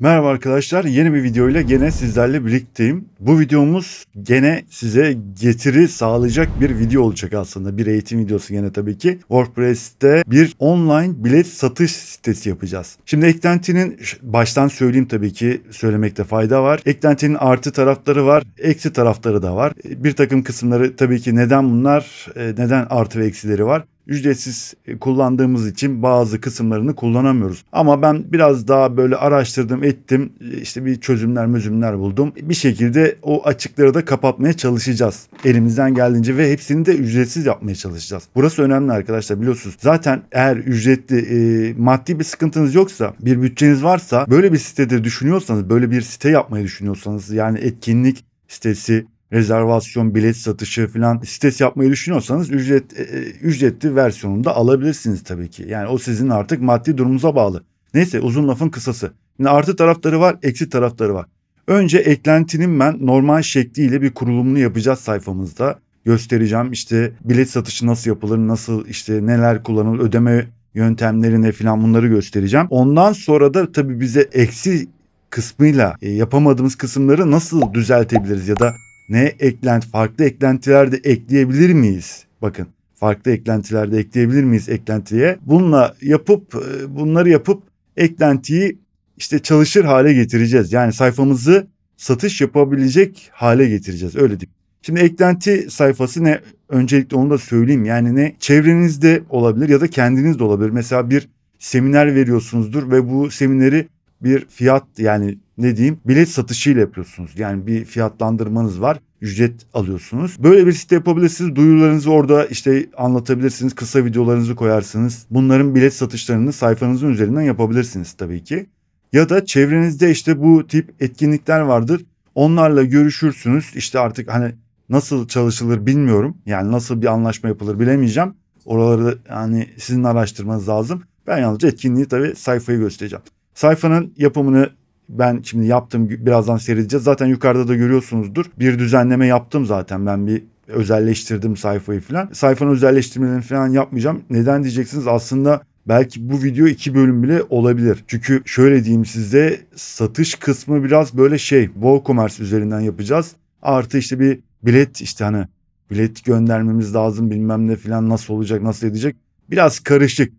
Merhaba arkadaşlar yeni bir videoyla ile gene sizlerle birlikteyim. Bu videomuz gene size getiri sağlayacak bir video olacak aslında. Bir eğitim videosu gene tabii ki. WordPress'te bir online bilet satış sitesi yapacağız. Şimdi eklentinin baştan söyleyeyim tabii ki söylemekte fayda var. Eklentinin artı tarafları var, eksi tarafları da var. Bir takım kısımları tabii ki neden bunlar, e, neden artı ve eksileri var ücretsiz e, kullandığımız için bazı kısımlarını kullanamıyoruz. Ama ben biraz daha böyle araştırdım ettim e, işte bir çözümler mözümler buldum. Bir şekilde o açıkları da kapatmaya çalışacağız. Elimizden geldiğince ve hepsini de ücretsiz yapmaya çalışacağız. Burası önemli arkadaşlar biliyorsunuz. Zaten eğer ücretli e, maddi bir sıkıntınız yoksa bir bütçeniz varsa böyle bir sitede düşünüyorsanız böyle bir site yapmayı düşünüyorsanız yani etkinlik sitesi rezervasyon, bilet satışı falan sitesi yapmayı düşünüyorsanız ücret e, e ücretli versiyonunda alabilirsiniz tabii ki. Yani o sizin artık maddi durumunuza bağlı. Neyse uzun lafın kısası. Şimdi artı tarafları var, eksi tarafları var. Önce eklentinin ben normal şekliyle bir kurulumunu yapacağız sayfamızda. Göstereceğim işte bilet satışı nasıl yapılır, nasıl işte neler kullanılır, ödeme yöntemleri ne filan bunları göstereceğim. Ondan sonra da tabii bize eksi kısmıyla e, yapamadığımız kısımları nasıl düzeltebiliriz ya da ne eklent farklı eklentiler de ekleyebilir miyiz? Bakın farklı eklentiler de ekleyebilir miyiz eklentiye? Bununla yapıp e, bunları yapıp eklentiyi işte çalışır hale getireceğiz. Yani sayfamızı satış yapabilecek hale getireceğiz öyle diyeyim. Şimdi eklenti sayfası ne? Öncelikle onu da söyleyeyim. Yani ne çevrenizde olabilir ya da kendiniz de olabilir. Mesela bir seminer veriyorsunuzdur ve bu semineri bir fiyat yani ne diyeyim bilet satışıyla yapıyorsunuz. Yani bir fiyatlandırmanız var ücret alıyorsunuz. Böyle bir site yapabilirsiniz. Duyurularınızı orada işte anlatabilirsiniz. Kısa videolarınızı koyarsınız. Bunların bilet satışlarını sayfanızın üzerinden yapabilirsiniz tabii ki. Ya da çevrenizde işte bu tip etkinlikler vardır. Onlarla görüşürsünüz. İşte artık hani nasıl çalışılır bilmiyorum. Yani nasıl bir anlaşma yapılır bilemeyeceğim. Oraları yani sizin araştırmanız lazım. Ben yalnızca etkinliği tabii sayfayı göstereceğim. Sayfanın yapımını ben şimdi yaptım birazdan seyredeceğiz. Zaten yukarıda da görüyorsunuzdur. Bir düzenleme yaptım zaten ben bir özelleştirdim sayfayı falan. Sayfanın özelleştirmelerini falan yapmayacağım. Neden diyeceksiniz aslında Belki bu video iki bölüm bile olabilir. Çünkü şöyle diyeyim size satış kısmı biraz böyle şey WooCommerce üzerinden yapacağız. Artı işte bir bilet işte hani bilet göndermemiz lazım bilmem ne falan nasıl olacak nasıl edecek. Biraz karışık.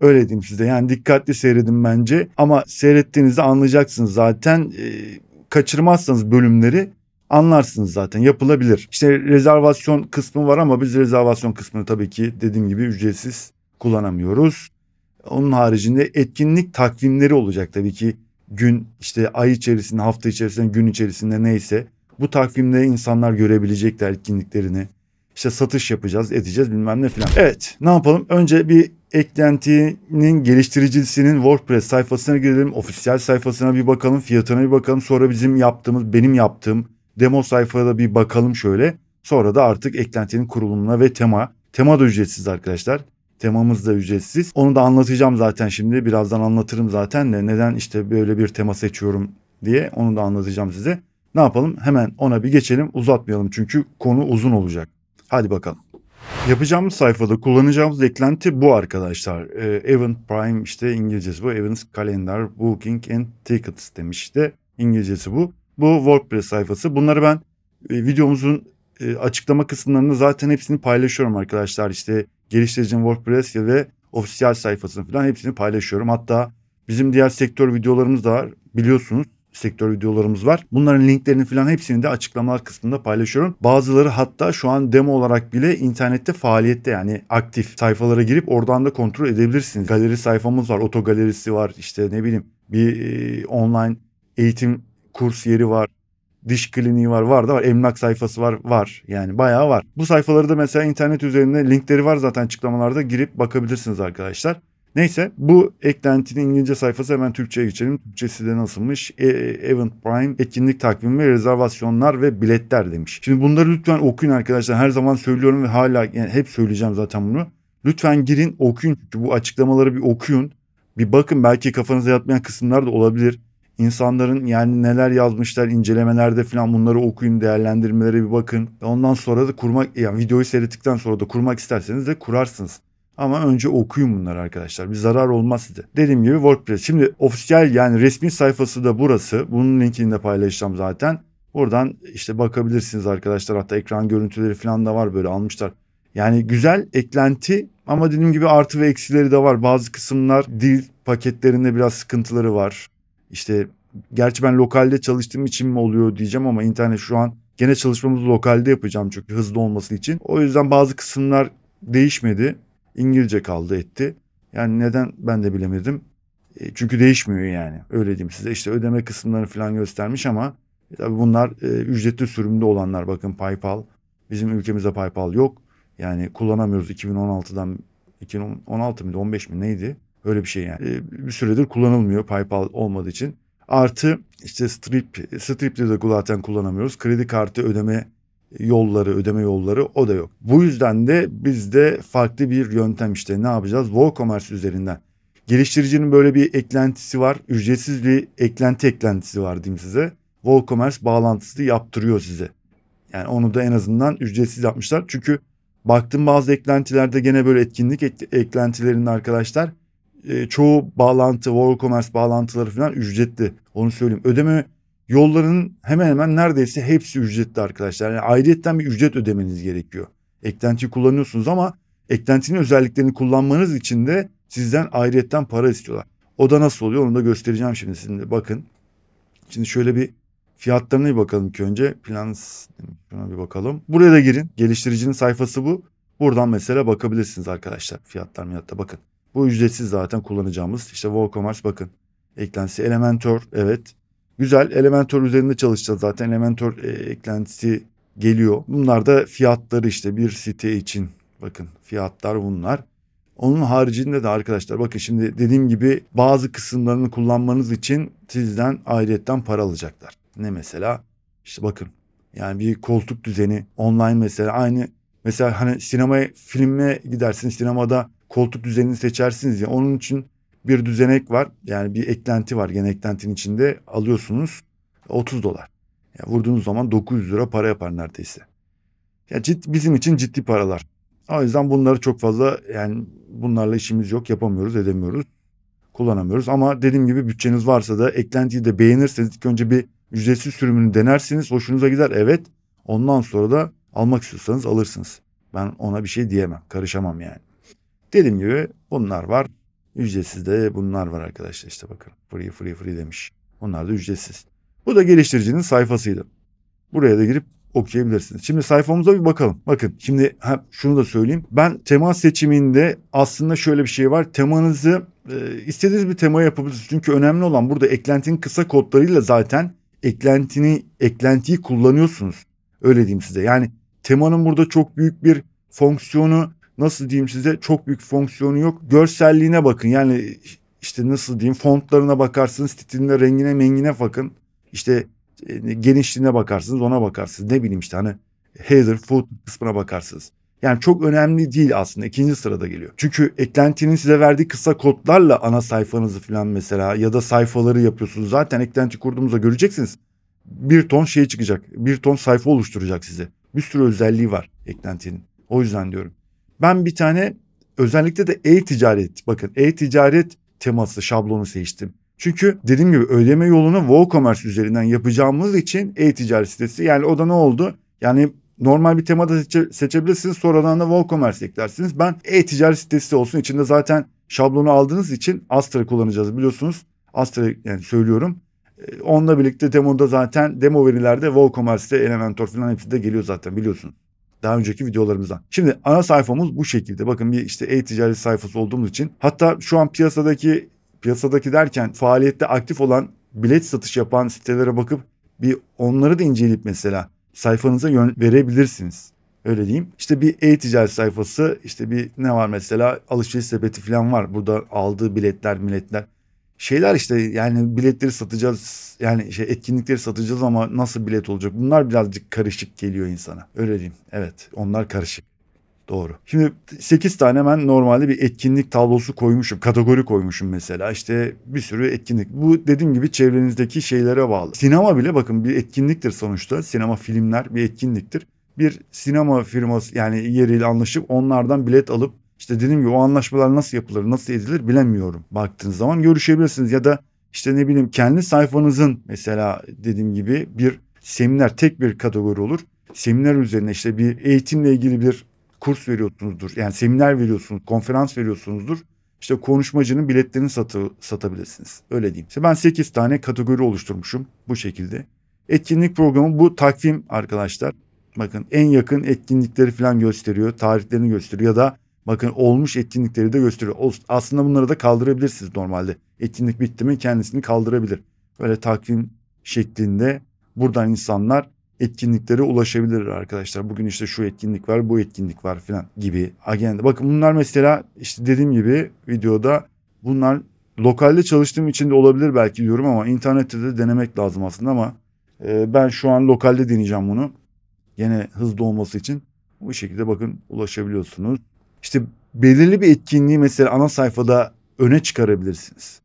Öyle diyeyim size yani dikkatli seyredin bence ama seyrettiğinizde anlayacaksınız zaten e, kaçırmazsanız bölümleri anlarsınız zaten yapılabilir. İşte rezervasyon kısmı var ama biz rezervasyon kısmını tabii ki dediğim gibi ücretsiz kullanamıyoruz. Onun haricinde etkinlik takvimleri olacak tabii ki gün işte ay içerisinde hafta içerisinde gün içerisinde neyse bu takvimde insanlar görebilecekler etkinliklerini. İşte satış yapacağız edeceğiz bilmem ne filan. Evet ne yapalım önce bir eklentinin geliştiricisinin WordPress sayfasına girelim. Ofisiyel sayfasına bir bakalım. Fiyatına bir bakalım. Sonra bizim yaptığımız, benim yaptığım demo sayfada bir bakalım şöyle. Sonra da artık eklentinin kurulumuna ve tema. Tema da ücretsiz arkadaşlar. Temamız da ücretsiz. Onu da anlatacağım zaten şimdi. Birazdan anlatırım zaten de neden işte böyle bir tema seçiyorum diye onu da anlatacağım size. Ne yapalım? Hemen ona bir geçelim. Uzatmayalım çünkü konu uzun olacak. Hadi bakalım. Yapacağımız sayfada kullanacağımız eklenti bu arkadaşlar. Ee, Event Prime işte İngilizcesi bu. Events Calendar, Booking and Tickets demiş işte. İngilizcesi bu. Bu WordPress sayfası. Bunları ben e, videomuzun e, açıklama kısımlarında zaten hepsini paylaşıyorum arkadaşlar. İşte geliştiricinin WordPress ya ve ofisiyel sayfasını falan hepsini paylaşıyorum. Hatta bizim diğer sektör videolarımız da var biliyorsunuz sektör videolarımız var. Bunların linklerini falan hepsini de açıklamalar kısmında paylaşıyorum. Bazıları hatta şu an demo olarak bile internette faaliyette yani aktif sayfalara girip oradan da kontrol edebilirsiniz. Galeri sayfamız var, oto galerisi var, işte ne bileyim bir e, online eğitim kurs yeri var diş kliniği var, var da var. Emlak sayfası var, var. Yani bayağı var. Bu sayfaları da mesela internet üzerinde linkleri var zaten açıklamalarda girip bakabilirsiniz arkadaşlar. Neyse bu eklentinin İngilizce sayfası hemen Türkçe'ye geçelim. Türkçesi de nasılmış? E, Event Prime etkinlik takvimi ve rezervasyonlar ve biletler demiş. Şimdi bunları lütfen okuyun arkadaşlar. Her zaman söylüyorum ve hala yani hep söyleyeceğim zaten bunu. Lütfen girin okuyun. Çünkü bu açıklamaları bir okuyun. Bir bakın belki kafanıza yatmayan kısımlar da olabilir. İnsanların yani neler yazmışlar incelemelerde falan bunları okuyun değerlendirmelere bir bakın. Ondan sonra da kurmak yani videoyu seyrettikten sonra da kurmak isterseniz de kurarsınız. Ama önce okuyun bunları arkadaşlar. Bir zarar olmaz size. Dediğim gibi WordPress. Şimdi ofisiyel yani resmi sayfası da burası. Bunun linkini de paylaşacağım zaten. Buradan işte bakabilirsiniz arkadaşlar. Hatta ekran görüntüleri falan da var böyle almışlar. Yani güzel eklenti ama dediğim gibi artı ve eksileri de var. Bazı kısımlar dil paketlerinde biraz sıkıntıları var. İşte gerçi ben lokalde çalıştığım için mi oluyor diyeceğim ama internet şu an gene çalışmamızı lokalde yapacağım çünkü hızlı olması için. O yüzden bazı kısımlar değişmedi. İngilizce kaldı etti. Yani neden ben de bilemedim. E, çünkü değişmiyor yani. Öyle diyeyim size. İşte ödeme kısımlarını falan göstermiş ama e, tabii bunlar e, ücretli sürümde olanlar. Bakın PayPal. Bizim ülkemizde PayPal yok. Yani kullanamıyoruz 2016'dan 2016 mıydı 15 mi neydi? Öyle bir şey yani. E, bir süredir kullanılmıyor PayPal olmadığı için. Artı işte strip, strip de zaten kullanamıyoruz. Kredi kartı ödeme yolları, ödeme yolları o da yok. Bu yüzden de bizde farklı bir yöntem işte ne yapacağız? WooCommerce üzerinden. Geliştiricinin böyle bir eklentisi var. Ücretsiz bir eklenti eklentisi var diyeyim size. WooCommerce bağlantısı yaptırıyor size. Yani onu da en azından ücretsiz yapmışlar. Çünkü baktım bazı eklentilerde gene böyle etkinlik ek- eklentilerinin arkadaşlar e, çoğu bağlantı, WooCommerce bağlantıları falan ücretli. Onu söyleyeyim. Ödeme Yolların hemen hemen neredeyse hepsi ücretli arkadaşlar. Yani ayrıyetten bir ücret ödemeniz gerekiyor. Eklenti kullanıyorsunuz ama eklentinin özelliklerini kullanmanız için de sizden ayrıyetten para istiyorlar. O da nasıl oluyor onu da göstereceğim şimdi sizinle. Bakın. Şimdi şöyle bir fiyatlarına bir bakalım ki önce. Plans şuna bir bakalım. Buraya da girin. Geliştiricinin sayfası bu. Buradan mesela bakabilirsiniz arkadaşlar. Fiyatlar miyatta bakın. Bu ücretsiz zaten kullanacağımız. İşte WooCommerce bakın. Eklentisi Elementor evet. Güzel. Elementor üzerinde çalışacağız zaten. Elementor e, eklentisi geliyor. Bunlar da fiyatları işte bir site için. Bakın fiyatlar bunlar. Onun haricinde de arkadaşlar bakın şimdi dediğim gibi bazı kısımlarını kullanmanız için sizden ayrıyetten para alacaklar. Ne mesela? İşte bakın yani bir koltuk düzeni online mesela aynı mesela hani sinemaya filme gidersiniz sinemada koltuk düzenini seçersiniz ya onun için bir düzenek var. Yani bir eklenti var. Gene eklentinin içinde alıyorsunuz 30 dolar. Yani vurduğunuz zaman 900 lira para yapar neredeyse. Ya cid, bizim için ciddi paralar. O yüzden bunları çok fazla yani bunlarla işimiz yok. Yapamıyoruz, edemiyoruz. Kullanamıyoruz. Ama dediğim gibi bütçeniz varsa da eklentiyi de beğenirseniz ilk önce bir ücretsiz sürümünü denersiniz. Hoşunuza gider. Evet. Ondan sonra da almak istiyorsanız alırsınız. Ben ona bir şey diyemem. Karışamam yani. Dediğim gibi bunlar var. Ücretsiz de bunlar var arkadaşlar işte bakın. Free free free demiş. Onlar da ücretsiz. Bu da geliştiricinin sayfasıydı. Buraya da girip okuyabilirsiniz. Şimdi sayfamıza bir bakalım. Bakın şimdi ha, şunu da söyleyeyim. Ben tema seçiminde aslında şöyle bir şey var. Temanızı e, istediğiniz bir tema yapabilirsiniz. Çünkü önemli olan burada eklentinin kısa kodlarıyla zaten eklentini eklentiyi kullanıyorsunuz. Öyle diyeyim size. Yani temanın burada çok büyük bir fonksiyonu nasıl diyeyim size çok büyük fonksiyonu yok. Görselliğine bakın yani işte nasıl diyeyim fontlarına bakarsınız, stiline, rengine, mengine bakın. İşte e, genişliğine bakarsınız, ona bakarsınız. Ne bileyim işte hani header, foot kısmına bakarsınız. Yani çok önemli değil aslında. ikinci sırada geliyor. Çünkü eklentinin size verdiği kısa kodlarla ana sayfanızı falan mesela ya da sayfaları yapıyorsunuz. Zaten eklenti kurduğumuzda göreceksiniz. Bir ton şey çıkacak. Bir ton sayfa oluşturacak size. Bir sürü özelliği var eklentinin. O yüzden diyorum. Ben bir tane özellikle de e-ticaret bakın e-ticaret teması şablonu seçtim. Çünkü dediğim gibi ödeme yolunu WooCommerce üzerinden yapacağımız için e-ticaret sitesi yani o da ne oldu? Yani normal bir temada seçe, seçebilirsiniz sonradan da WooCommerce eklersiniz. Ben e-ticaret sitesi olsun içinde zaten şablonu aldığınız için Astra kullanacağız biliyorsunuz. Astra yani söylüyorum. Ee, onunla birlikte demoda zaten demo verilerde WooCommerce'de Elementor falan hepsi de geliyor zaten biliyorsunuz daha önceki videolarımızdan. Şimdi ana sayfamız bu şekilde. Bakın bir işte e-ticaret sayfası olduğumuz için. Hatta şu an piyasadaki piyasadaki derken faaliyette aktif olan bilet satış yapan sitelere bakıp bir onları da inceleyip mesela sayfanıza yön verebilirsiniz. Öyle diyeyim. İşte bir e-ticaret sayfası işte bir ne var mesela alışveriş sepeti falan var. Burada aldığı biletler biletler şeyler işte yani biletleri satacağız yani şey etkinlikleri satacağız ama nasıl bilet olacak bunlar birazcık karışık geliyor insana öyle diyeyim evet onlar karışık doğru. Şimdi 8 tane ben normalde bir etkinlik tablosu koymuşum. Kategori koymuşum mesela. İşte bir sürü etkinlik. Bu dediğim gibi çevrenizdeki şeylere bağlı. Sinema bile bakın bir etkinliktir sonuçta. Sinema filmler bir etkinliktir. Bir sinema firması yani yeriyle anlaşıp onlardan bilet alıp işte dediğim gibi o anlaşmalar nasıl yapılır, nasıl edilir bilemiyorum. Baktığınız zaman görüşebilirsiniz ya da işte ne bileyim kendi sayfanızın mesela dediğim gibi bir seminer tek bir kategori olur. Seminer üzerine işte bir eğitimle ilgili bir kurs veriyorsunuzdur. Yani seminer veriyorsunuz, konferans veriyorsunuzdur. İşte konuşmacının biletlerini satı, satabilirsiniz. Öyle diyeyim. İşte ben 8 tane kategori oluşturmuşum bu şekilde. Etkinlik programı bu takvim arkadaşlar. Bakın en yakın etkinlikleri falan gösteriyor, tarihlerini gösteriyor ya da Bakın olmuş etkinlikleri de gösteriyor. Aslında bunları da kaldırabilirsiniz normalde. Etkinlik bitti mi kendisini kaldırabilir. Böyle takvim şeklinde buradan insanlar etkinliklere ulaşabilir arkadaşlar. Bugün işte şu etkinlik var, bu etkinlik var filan gibi agenda. Bakın bunlar mesela işte dediğim gibi videoda bunlar lokalde çalıştığım için de olabilir belki diyorum ama internette de denemek lazım aslında ama e, ben şu an lokalde deneyeceğim bunu. Yine hızlı olması için bu şekilde bakın ulaşabiliyorsunuz. İşte belirli bir etkinliği mesela ana sayfada öne çıkarabilirsiniz.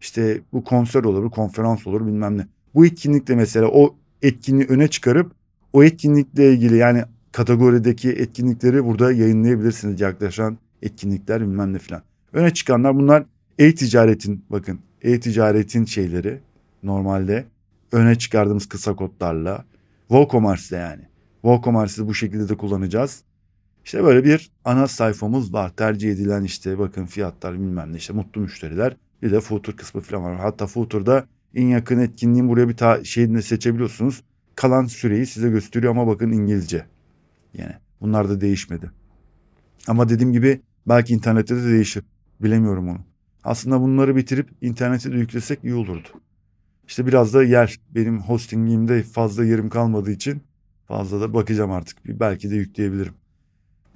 İşte bu konser olur, konferans olur bilmem ne. Bu etkinlikte mesela o etkinliği öne çıkarıp o etkinlikle ilgili yani kategorideki etkinlikleri burada yayınlayabilirsiniz. Yaklaşan etkinlikler bilmem ne filan. Öne çıkanlar bunlar e-ticaretin bakın e-ticaretin şeyleri normalde öne çıkardığımız kısa kodlarla WooCommerce'de yani. WooCommerce'i bu şekilde de kullanacağız. İşte böyle bir ana sayfamız var. Tercih edilen işte bakın fiyatlar bilmem ne işte mutlu müşteriler. Bir de footer kısmı falan var. Hatta footer'da en yakın etkinliğin buraya bir ta şeyini seçebiliyorsunuz. Kalan süreyi size gösteriyor ama bakın İngilizce. Yani bunlar da değişmedi. Ama dediğim gibi belki internette de değişir. Bilemiyorum onu. Aslında bunları bitirip internete de yüklesek iyi olurdu. İşte biraz da yer benim hostingimde fazla yerim kalmadığı için fazla da bakacağım artık. Belki de yükleyebilirim.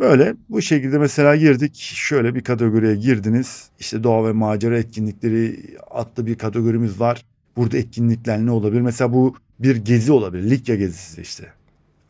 Böyle bu şekilde mesela girdik. Şöyle bir kategoriye girdiniz. İşte doğa ve macera etkinlikleri adlı bir kategorimiz var. Burada etkinlikler ne olabilir? Mesela bu bir gezi olabilir. Likya gezisi işte.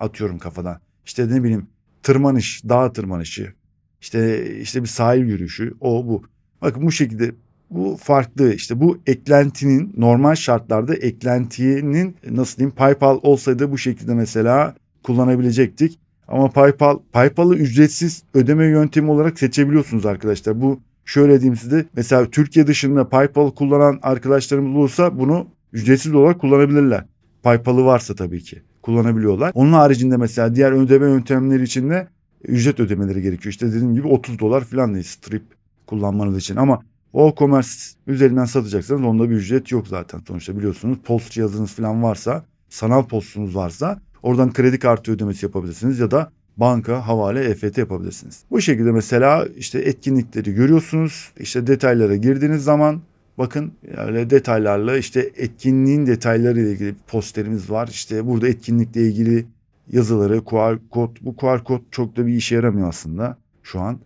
Atıyorum kafadan. İşte ne bileyim tırmanış, dağ tırmanışı. İşte işte bir sahil yürüyüşü. O bu. Bakın bu şekilde bu farklı işte bu eklentinin normal şartlarda eklentinin nasıl diyeyim PayPal olsaydı bu şekilde mesela kullanabilecektik. Ama PayPal, PayPal'ı ücretsiz ödeme yöntemi olarak seçebiliyorsunuz arkadaşlar. Bu şöyle diyeyim size. Mesela Türkiye dışında PayPal kullanan arkadaşlarımız olursa bunu ücretsiz olarak kullanabilirler. PayPal'ı varsa tabii ki kullanabiliyorlar. Onun haricinde mesela diğer ödeme yöntemleri için de ücret ödemeleri gerekiyor. İşte dediğim gibi 30 dolar falan değil strip kullanmanız için. Ama o WooCommerce üzerinden satacaksanız onda bir ücret yok zaten sonuçta biliyorsunuz. Post cihazınız falan varsa, sanal postunuz varsa Oradan kredi kartı ödemesi yapabilirsiniz ya da banka, havale, EFT yapabilirsiniz. Bu şekilde mesela işte etkinlikleri görüyorsunuz. İşte detaylara girdiğiniz zaman bakın öyle detaylarla işte etkinliğin detayları ile ilgili posterimiz var. İşte burada etkinlikle ilgili yazıları, QR kod. Bu QR kod çok da bir işe yaramıyor aslında şu an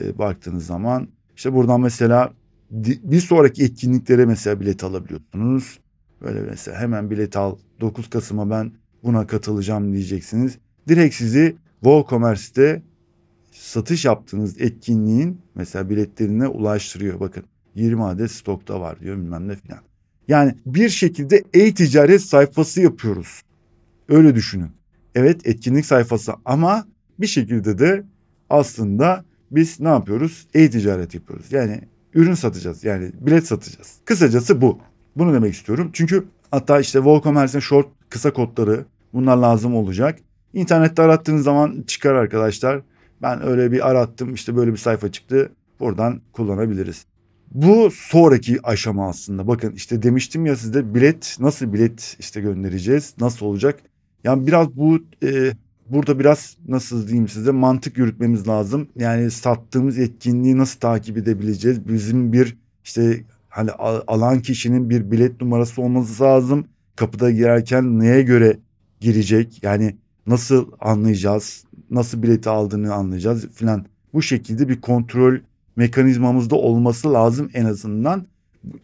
e, baktığınız zaman. işte buradan mesela bir sonraki etkinliklere mesela bilet alabiliyorsunuz. Böyle mesela hemen bilet al. 9 Kasım'a ben buna katılacağım diyeceksiniz. Direkt sizi WooCommerce'de satış yaptığınız etkinliğin mesela biletlerine ulaştırıyor. Bakın 20 adet stokta var diyor bilmem ne filan. Yani bir şekilde e-ticaret sayfası yapıyoruz. Öyle düşünün. Evet etkinlik sayfası ama bir şekilde de aslında biz ne yapıyoruz? E-ticaret yapıyoruz. Yani ürün satacağız. Yani bilet satacağız. Kısacası bu. Bunu demek istiyorum. Çünkü Hatta işte WooCommerce'in short kısa kodları bunlar lazım olacak. İnternette arattığınız zaman çıkar arkadaşlar. Ben öyle bir arattım işte böyle bir sayfa çıktı. Buradan kullanabiliriz. Bu sonraki aşama aslında. Bakın işte demiştim ya size bilet nasıl bilet işte göndereceğiz? Nasıl olacak? Yani biraz bu e, burada biraz nasıl diyeyim size mantık yürütmemiz lazım. Yani sattığımız etkinliği nasıl takip edebileceğiz? Bizim bir işte hani alan kişinin bir bilet numarası olması lazım. Kapıda girerken neye göre girecek? Yani nasıl anlayacağız? Nasıl bileti aldığını anlayacağız filan. Bu şekilde bir kontrol mekanizmamızda olması lazım en azından.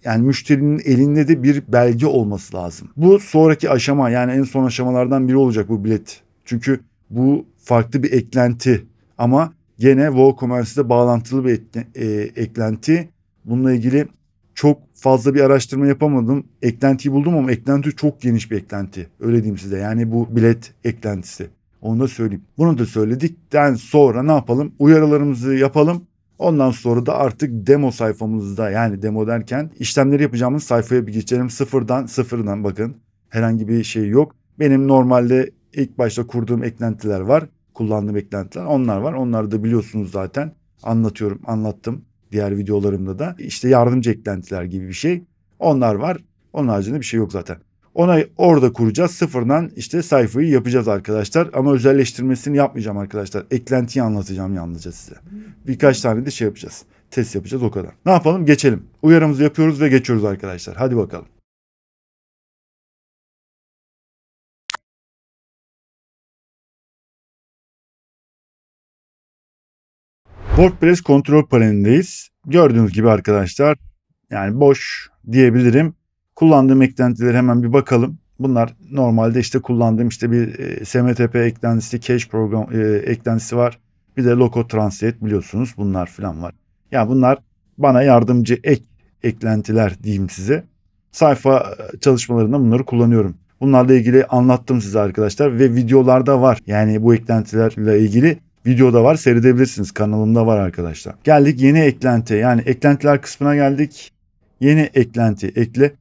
Yani müşterinin elinde de bir belge olması lazım. Bu sonraki aşama yani en son aşamalardan biri olacak bu bilet. Çünkü bu farklı bir eklenti ama gene WooCommerce'de bağlantılı bir e, eklenti. Bununla ilgili çok fazla bir araştırma yapamadım. Eklentiyi buldum ama eklenti çok geniş bir eklenti. Öyle diyeyim size. Yani bu bilet eklentisi. Onu da söyleyeyim. Bunu da söyledikten sonra ne yapalım? Uyarılarımızı yapalım. Ondan sonra da artık demo sayfamızda yani demo derken işlemleri yapacağımız sayfaya bir geçelim. Sıfırdan sıfırdan bakın herhangi bir şey yok. Benim normalde ilk başta kurduğum eklentiler var. Kullandığım eklentiler onlar var. Onları da biliyorsunuz zaten. Anlatıyorum anlattım diğer videolarımda da işte yardımcı eklentiler gibi bir şey. Onlar var. Onun haricinde bir şey yok zaten. Ona orada kuracağız. Sıfırdan işte sayfayı yapacağız arkadaşlar. Ama özelleştirmesini yapmayacağım arkadaşlar. Eklentiyi anlatacağım yalnızca size. Birkaç tane de şey yapacağız. Test yapacağız o kadar. Ne yapalım? Geçelim. Uyarımızı yapıyoruz ve geçiyoruz arkadaşlar. Hadi bakalım. WordPress kontrol panelindeyiz. Gördüğünüz gibi arkadaşlar yani boş diyebilirim. Kullandığım eklentileri hemen bir bakalım. Bunlar normalde işte kullandığım işte bir e, SMTP eklentisi, cache program e, eklentisi var. Bir de Loco Translate biliyorsunuz bunlar falan var. Ya yani bunlar bana yardımcı ek eklentiler diyeyim size. Sayfa e, çalışmalarında bunları kullanıyorum. Bunlarla ilgili anlattım size arkadaşlar ve videolarda var. Yani bu eklentilerle ilgili videoda var seyredebilirsiniz kanalımda var arkadaşlar. Geldik yeni eklenti yani eklentiler kısmına geldik. Yeni eklenti ekle.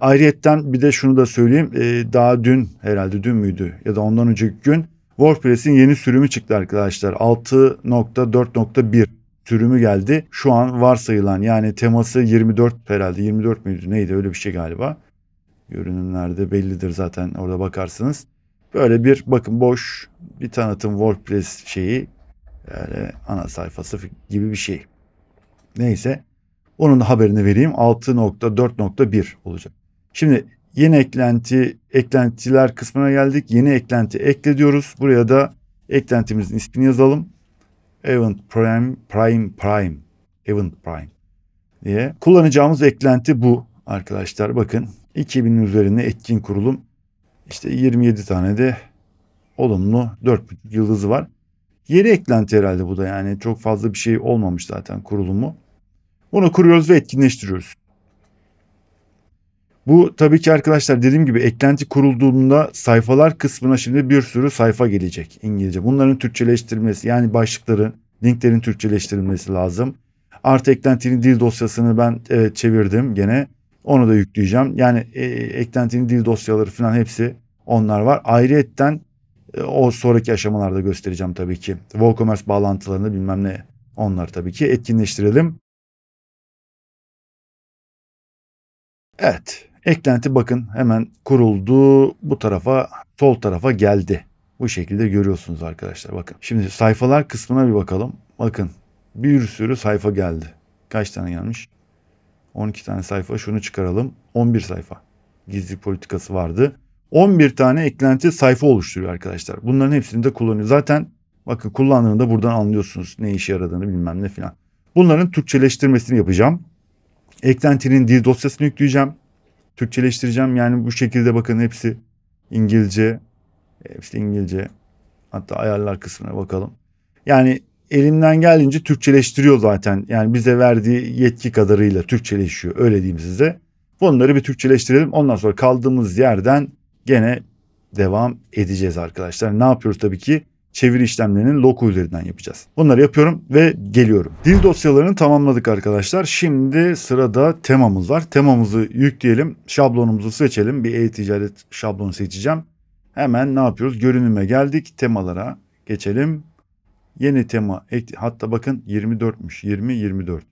Ayrıyetten bir de şunu da söyleyeyim. Ee, daha dün herhalde dün müydü ya da ondan önceki gün WordPress'in yeni sürümü çıktı arkadaşlar. 6.4.1 sürümü geldi. Şu an varsayılan yani teması 24 herhalde 24 müydü neydi öyle bir şey galiba. Görünümlerde bellidir zaten orada bakarsınız. Böyle bir bakın boş bir tanıtım WordPress şeyi yani ana sayfası gibi bir şey. Neyse onun da haberini vereyim 6.4.1 olacak. Şimdi yeni eklenti eklentiler kısmına geldik. Yeni eklenti ekle diyoruz. Buraya da eklentimizin ismini yazalım. Event Prime Prime Prime Event Prime diye. Kullanacağımız eklenti bu arkadaşlar. Bakın 2000 üzerinde etkin kurulum işte 27 tane de olumlu 4,5 yıldızı var. Yeri eklenti herhalde bu da yani çok fazla bir şey olmamış zaten kurulumu. Bunu kuruyoruz ve etkinleştiriyoruz. Bu tabii ki arkadaşlar dediğim gibi eklenti kurulduğunda sayfalar kısmına şimdi bir sürü sayfa gelecek İngilizce. Bunların Türkçeleştirilmesi yani başlıkların, linklerin Türkçeleştirilmesi lazım. Artı eklentinin dil dosyasını ben e, çevirdim gene. Onu da yükleyeceğim. Yani e, eklentinin dil dosyaları falan hepsi onlar var. Ayrıyetten e, o sonraki aşamalarda göstereceğim tabii ki. WooCommerce bağlantılarını bilmem ne onları tabii ki etkinleştirelim. Evet. Eklenti bakın hemen kuruldu. Bu tarafa sol tarafa geldi. Bu şekilde görüyorsunuz arkadaşlar bakın. Şimdi sayfalar kısmına bir bakalım. Bakın bir sürü sayfa geldi. Kaç tane gelmiş? 12 tane sayfa şunu çıkaralım. 11 sayfa gizli politikası vardı. 11 tane eklenti sayfa oluşturuyor arkadaşlar. Bunların hepsini de kullanıyor. Zaten bakın kullandığında buradan anlıyorsunuz ne işe yaradığını bilmem ne filan. Bunların Türkçeleştirmesini yapacağım. Eklentinin dil dosyasını yükleyeceğim. Türkçeleştireceğim. Yani bu şekilde bakın hepsi İngilizce. Hepsi İngilizce. Hatta ayarlar kısmına bakalım. Yani elinden geldiğince Türkçeleştiriyor zaten. Yani bize verdiği yetki kadarıyla Türkçeleşiyor öyle diyeyim size. Bunları bir Türkçeleştirelim. Ondan sonra kaldığımız yerden gene devam edeceğiz arkadaşlar. Ne yapıyoruz tabii ki? çeviri işlemlerinin loku üzerinden yapacağız. Bunları yapıyorum ve geliyorum. Dil dosyalarını tamamladık arkadaşlar. Şimdi sırada temamız var. Temamızı yükleyelim. Şablonumuzu seçelim. Bir e-ticaret şablonu seçeceğim. Hemen ne yapıyoruz? Görünüme geldik. Temalara geçelim. Yeni tema hatta bakın 24'müş. 20 24.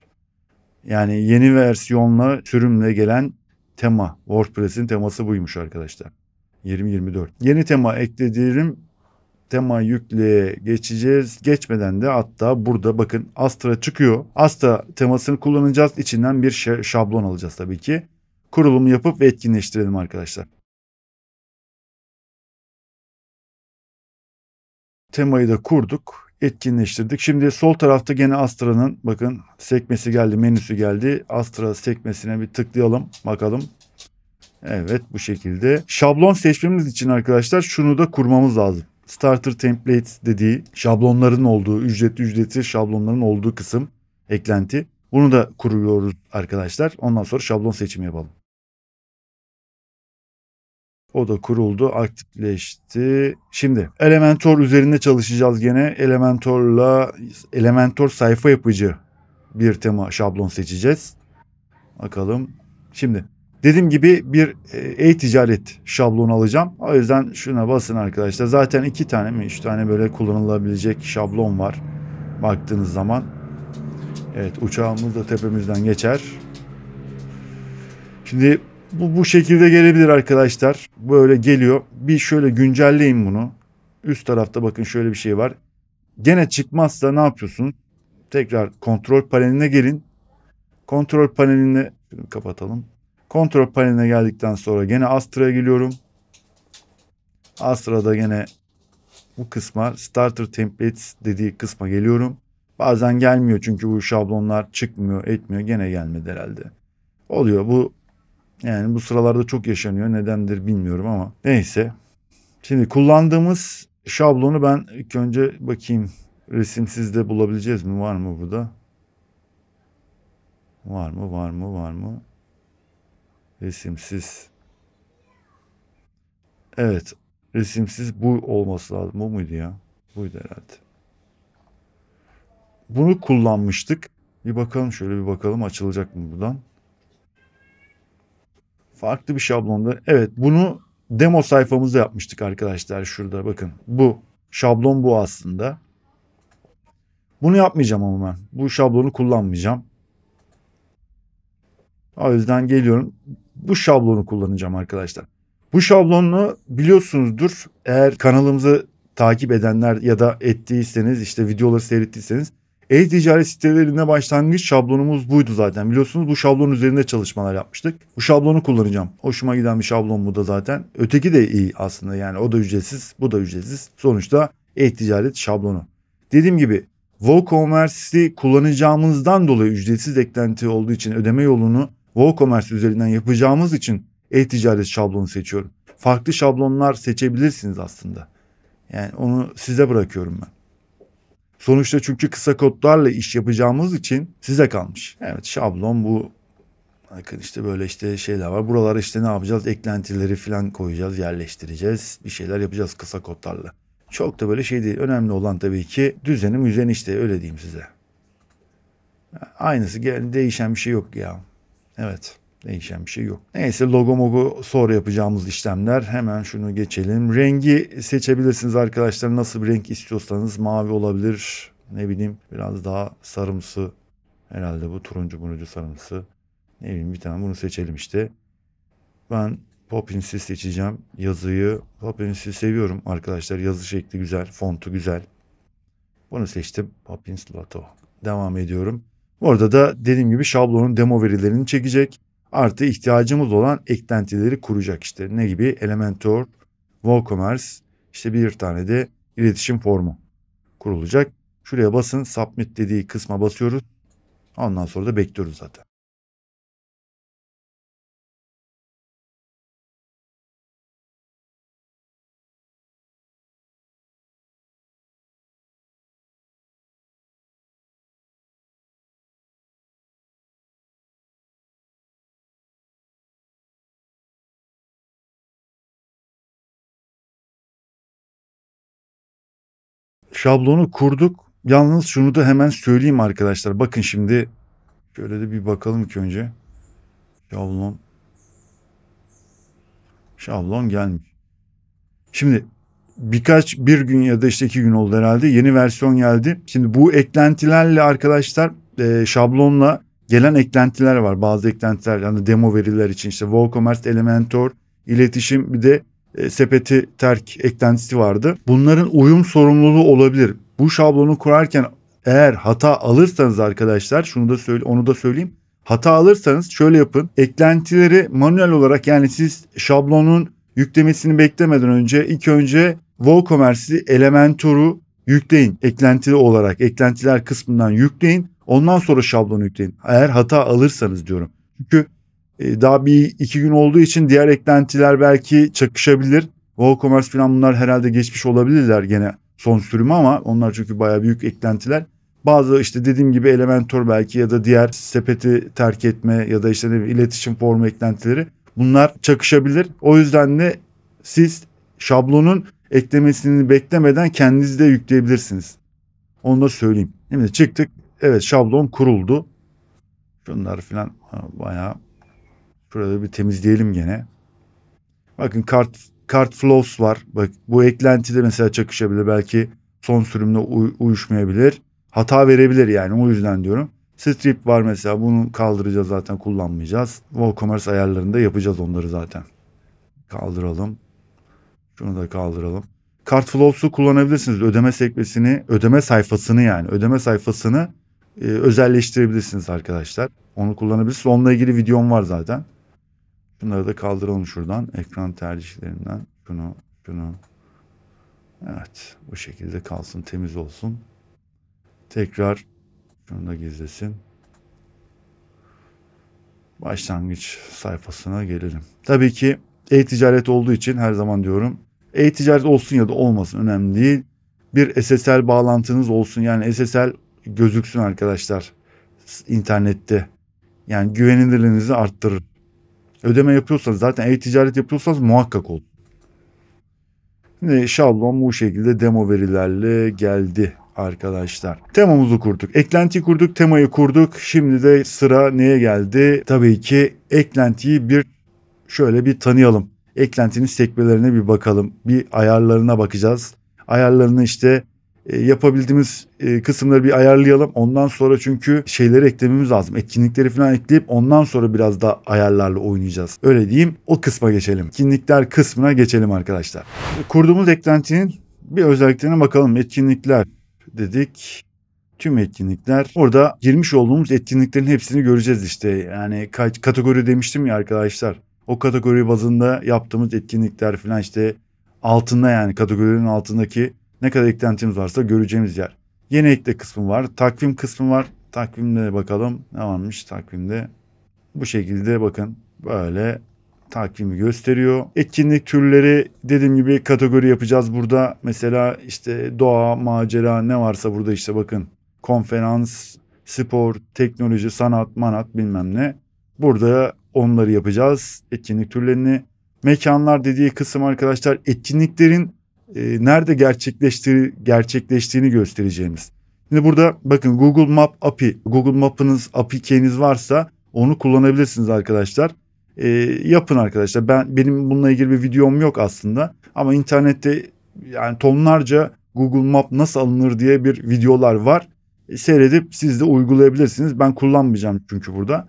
Yani yeni versiyonla sürümle gelen tema WordPress'in teması buymuş arkadaşlar. 20 24. Yeni tema eklediğim tema yükle geçeceğiz. Geçmeden de hatta burada bakın Astra çıkıyor. Astra temasını kullanacağız. İçinden bir şablon alacağız tabii ki. Kurulum yapıp ve etkinleştirelim arkadaşlar. Temayı da kurduk etkinleştirdik. Şimdi sol tarafta gene Astra'nın bakın sekmesi geldi, menüsü geldi. Astra sekmesine bir tıklayalım bakalım. Evet bu şekilde. Şablon seçmemiz için arkadaşlar şunu da kurmamız lazım. Starter Template dediği şablonların olduğu, ücretli ücretsiz şablonların olduğu kısım eklenti. Bunu da kuruyoruz arkadaşlar. Ondan sonra şablon seçimi yapalım. O da kuruldu, aktifleşti. Şimdi Elementor üzerinde çalışacağız gene. Elementor'la Elementor sayfa yapıcı bir tema şablon seçeceğiz. Bakalım. Şimdi dediğim gibi bir e, e-ticaret şablonu alacağım. O yüzden şuna basın arkadaşlar. Zaten iki tane mi üç tane böyle kullanılabilecek şablon var. Baktığınız zaman. Evet uçağımız da tepemizden geçer. Şimdi bu, bu şekilde gelebilir arkadaşlar. Böyle geliyor. Bir şöyle güncelleyin bunu. Üst tarafta bakın şöyle bir şey var. Gene çıkmazsa ne yapıyorsun? Tekrar kontrol paneline gelin. Kontrol paneline kapatalım. Kontrol paneline geldikten sonra gene Astra'ya geliyorum. Astra'da gene bu kısma Starter Templates dediği kısma geliyorum. Bazen gelmiyor çünkü bu şablonlar çıkmıyor etmiyor gene gelmedi herhalde. Oluyor bu yani bu sıralarda çok yaşanıyor. Nedendir bilmiyorum ama neyse. Şimdi kullandığımız şablonu ben ilk önce bakayım. Resimsiz de bulabileceğiz mi? Var mı burada? Var mı? Var mı? Var mı? Resimsiz. Evet. Resimsiz bu olması lazım. Bu muydu ya? Buydu herhalde. Bunu kullanmıştık. Bir bakalım şöyle bir bakalım açılacak mı buradan farklı bir şablonda. Evet bunu demo sayfamızda yapmıştık arkadaşlar şurada bakın. Bu şablon bu aslında. Bunu yapmayacağım ama ben. Bu şablonu kullanmayacağım. O yüzden geliyorum. Bu şablonu kullanacağım arkadaşlar. Bu şablonu biliyorsunuzdur. Eğer kanalımızı takip edenler ya da ettiyseniz işte videoları seyrettiyseniz e-ticaret sitelerinde başlangıç şablonumuz buydu zaten. Biliyorsunuz bu şablon üzerinde çalışmalar yapmıştık. Bu şablonu kullanacağım. Hoşuma giden bir şablon bu da zaten. Öteki de iyi aslında yani o da ücretsiz, bu da ücretsiz. Sonuçta e-ticaret şablonu. Dediğim gibi WooCommerce'i kullanacağımızdan dolayı ücretsiz eklenti olduğu için ödeme yolunu WooCommerce üzerinden yapacağımız için e-ticaret şablonu seçiyorum. Farklı şablonlar seçebilirsiniz aslında. Yani onu size bırakıyorum ben. Sonuçta çünkü kısa kodlarla iş yapacağımız için size kalmış. Evet şablon bu Bakın işte böyle işte şeyler var. Buralara işte ne yapacağız? Eklentileri falan koyacağız, yerleştireceğiz. Bir şeyler yapacağız kısa kodlarla. Çok da böyle şey değil. Önemli olan tabii ki düzenim. müzen işte öyle diyeyim size. Aynısı değişen bir şey yok ya. Evet. Değişen bir şey yok. Neyse logo mogo sonra yapacağımız işlemler. Hemen şunu geçelim. Rengi seçebilirsiniz arkadaşlar. Nasıl bir renk istiyorsanız mavi olabilir. Ne bileyim biraz daha sarımsı. Herhalde bu turuncu bunucu sarımsı. Ne bileyim bir tane bunu seçelim işte. Ben Poppins'i seçeceğim. Yazıyı Poppins'i seviyorum arkadaşlar. Yazı şekli güzel. Fontu güzel. Bunu seçtim. Poppins Lato. Devam ediyorum. Orada da dediğim gibi şablonun demo verilerini çekecek artı ihtiyacımız olan eklentileri kuracak işte. Ne gibi? Elementor, WooCommerce, işte bir tane de iletişim formu kurulacak. Şuraya basın submit dediği kısma basıyoruz. Ondan sonra da bekliyoruz zaten. şablonu kurduk. Yalnız şunu da hemen söyleyeyim arkadaşlar. Bakın şimdi şöyle de bir bakalım ki önce. Şablon. Şablon gelmiş. Şimdi birkaç bir gün ya da işte iki gün oldu herhalde yeni versiyon geldi. Şimdi bu eklentilerle arkadaşlar e, şablonla gelen eklentiler var. Bazı eklentiler yani demo veriler için işte WooCommerce Elementor, iletişim bir de e, sepeti terk eklentisi vardı. Bunların uyum sorumluluğu olabilir. Bu şablonu kurarken eğer hata alırsanız arkadaşlar şunu da söyle onu da söyleyeyim. Hata alırsanız şöyle yapın. Eklentileri manuel olarak yani siz şablonun yüklemesini beklemeden önce ilk önce WooCommerce'i Elementor'u yükleyin. Eklentili olarak eklentiler kısmından yükleyin. Ondan sonra şablonu yükleyin. Eğer hata alırsanız diyorum. Çünkü e, daha bir iki gün olduğu için diğer eklentiler belki çakışabilir. WooCommerce falan bunlar herhalde geçmiş olabilirler gene son sürümü ama onlar çünkü baya büyük eklentiler. Bazı işte dediğim gibi Elementor belki ya da diğer sepeti terk etme ya da işte iletişim formu eklentileri bunlar çakışabilir. O yüzden de siz şablonun eklemesini beklemeden kendiniz de yükleyebilirsiniz. Onu da söyleyeyim. Şimdi çıktık. Evet şablon kuruldu. Şunlar filan bayağı Burada bir temizleyelim gene. Bakın kart kart flows var. Bak bu eklenti de mesela çakışabilir. Belki son sürümde uy- uyuşmayabilir. Hata verebilir yani o yüzden diyorum. Strip var mesela bunu kaldıracağız zaten kullanmayacağız. WooCommerce ayarlarında yapacağız onları zaten. Kaldıralım. Şunu da kaldıralım. Kart flows'u kullanabilirsiniz. Ödeme sekmesini, ödeme sayfasını yani ödeme sayfasını e, özelleştirebilirsiniz arkadaşlar. Onu kullanabilirsiniz. Onunla ilgili videom var zaten. Şunları da kaldıralım şuradan. Ekran tercihlerinden. Şunu, şunu. Evet. Bu şekilde kalsın. Temiz olsun. Tekrar şunu da gizlesin. Başlangıç sayfasına gelelim. Tabii ki e-ticaret olduğu için her zaman diyorum. E-ticaret olsun ya da olmasın önemli değil. Bir SSL bağlantınız olsun. Yani SSL gözüksün arkadaşlar internette. Yani güvenilirliğinizi arttırır ödeme yapıyorsanız zaten e-ticaret yapıyorsanız muhakkak olun. Şimdi şablon bu şekilde demo verilerle geldi arkadaşlar. Temamızı kurduk. eklenti kurduk, temayı kurduk. Şimdi de sıra neye geldi? Tabii ki eklentiyi bir şöyle bir tanıyalım. Eklentinin sekmelerine bir bakalım. Bir ayarlarına bakacağız. Ayarlarını işte e, yapabildiğimiz e, kısımları bir ayarlayalım. Ondan sonra çünkü şeyleri eklememiz lazım. Etkinlikleri falan ekleyip ondan sonra biraz da ayarlarla oynayacağız. Öyle diyeyim o kısma geçelim. Etkinlikler kısmına geçelim arkadaşlar. Kurduğumuz eklentinin bir özelliklerine bakalım. Etkinlikler dedik tüm etkinlikler. Orada girmiş olduğumuz etkinliklerin hepsini göreceğiz işte. Yani kategori demiştim ya arkadaşlar. O kategori bazında yaptığımız etkinlikler falan işte altında yani kategorinin altındaki ne kadar eklentimiz varsa göreceğimiz yer. Yeni ekle kısmı var. Takvim kısmı var. Takvimde bakalım ne varmış takvimde. Bu şekilde bakın böyle takvimi gösteriyor. Etkinlik türleri dediğim gibi kategori yapacağız burada. Mesela işte doğa, macera ne varsa burada işte bakın. Konferans, spor, teknoloji, sanat, manat bilmem ne. Burada onları yapacağız. Etkinlik türlerini. Mekanlar dediği kısım arkadaşlar etkinliklerin e, nerede gerçekleştiği, gerçekleştiğini göstereceğimiz. Şimdi burada bakın Google Map API, Google Map'ınız API'niz varsa onu kullanabilirsiniz arkadaşlar. E, yapın arkadaşlar. Ben benim bununla ilgili bir videom yok aslında ama internette yani tonlarca Google Map nasıl alınır diye bir videolar var. E, seyredip siz de uygulayabilirsiniz. Ben kullanmayacağım çünkü burada.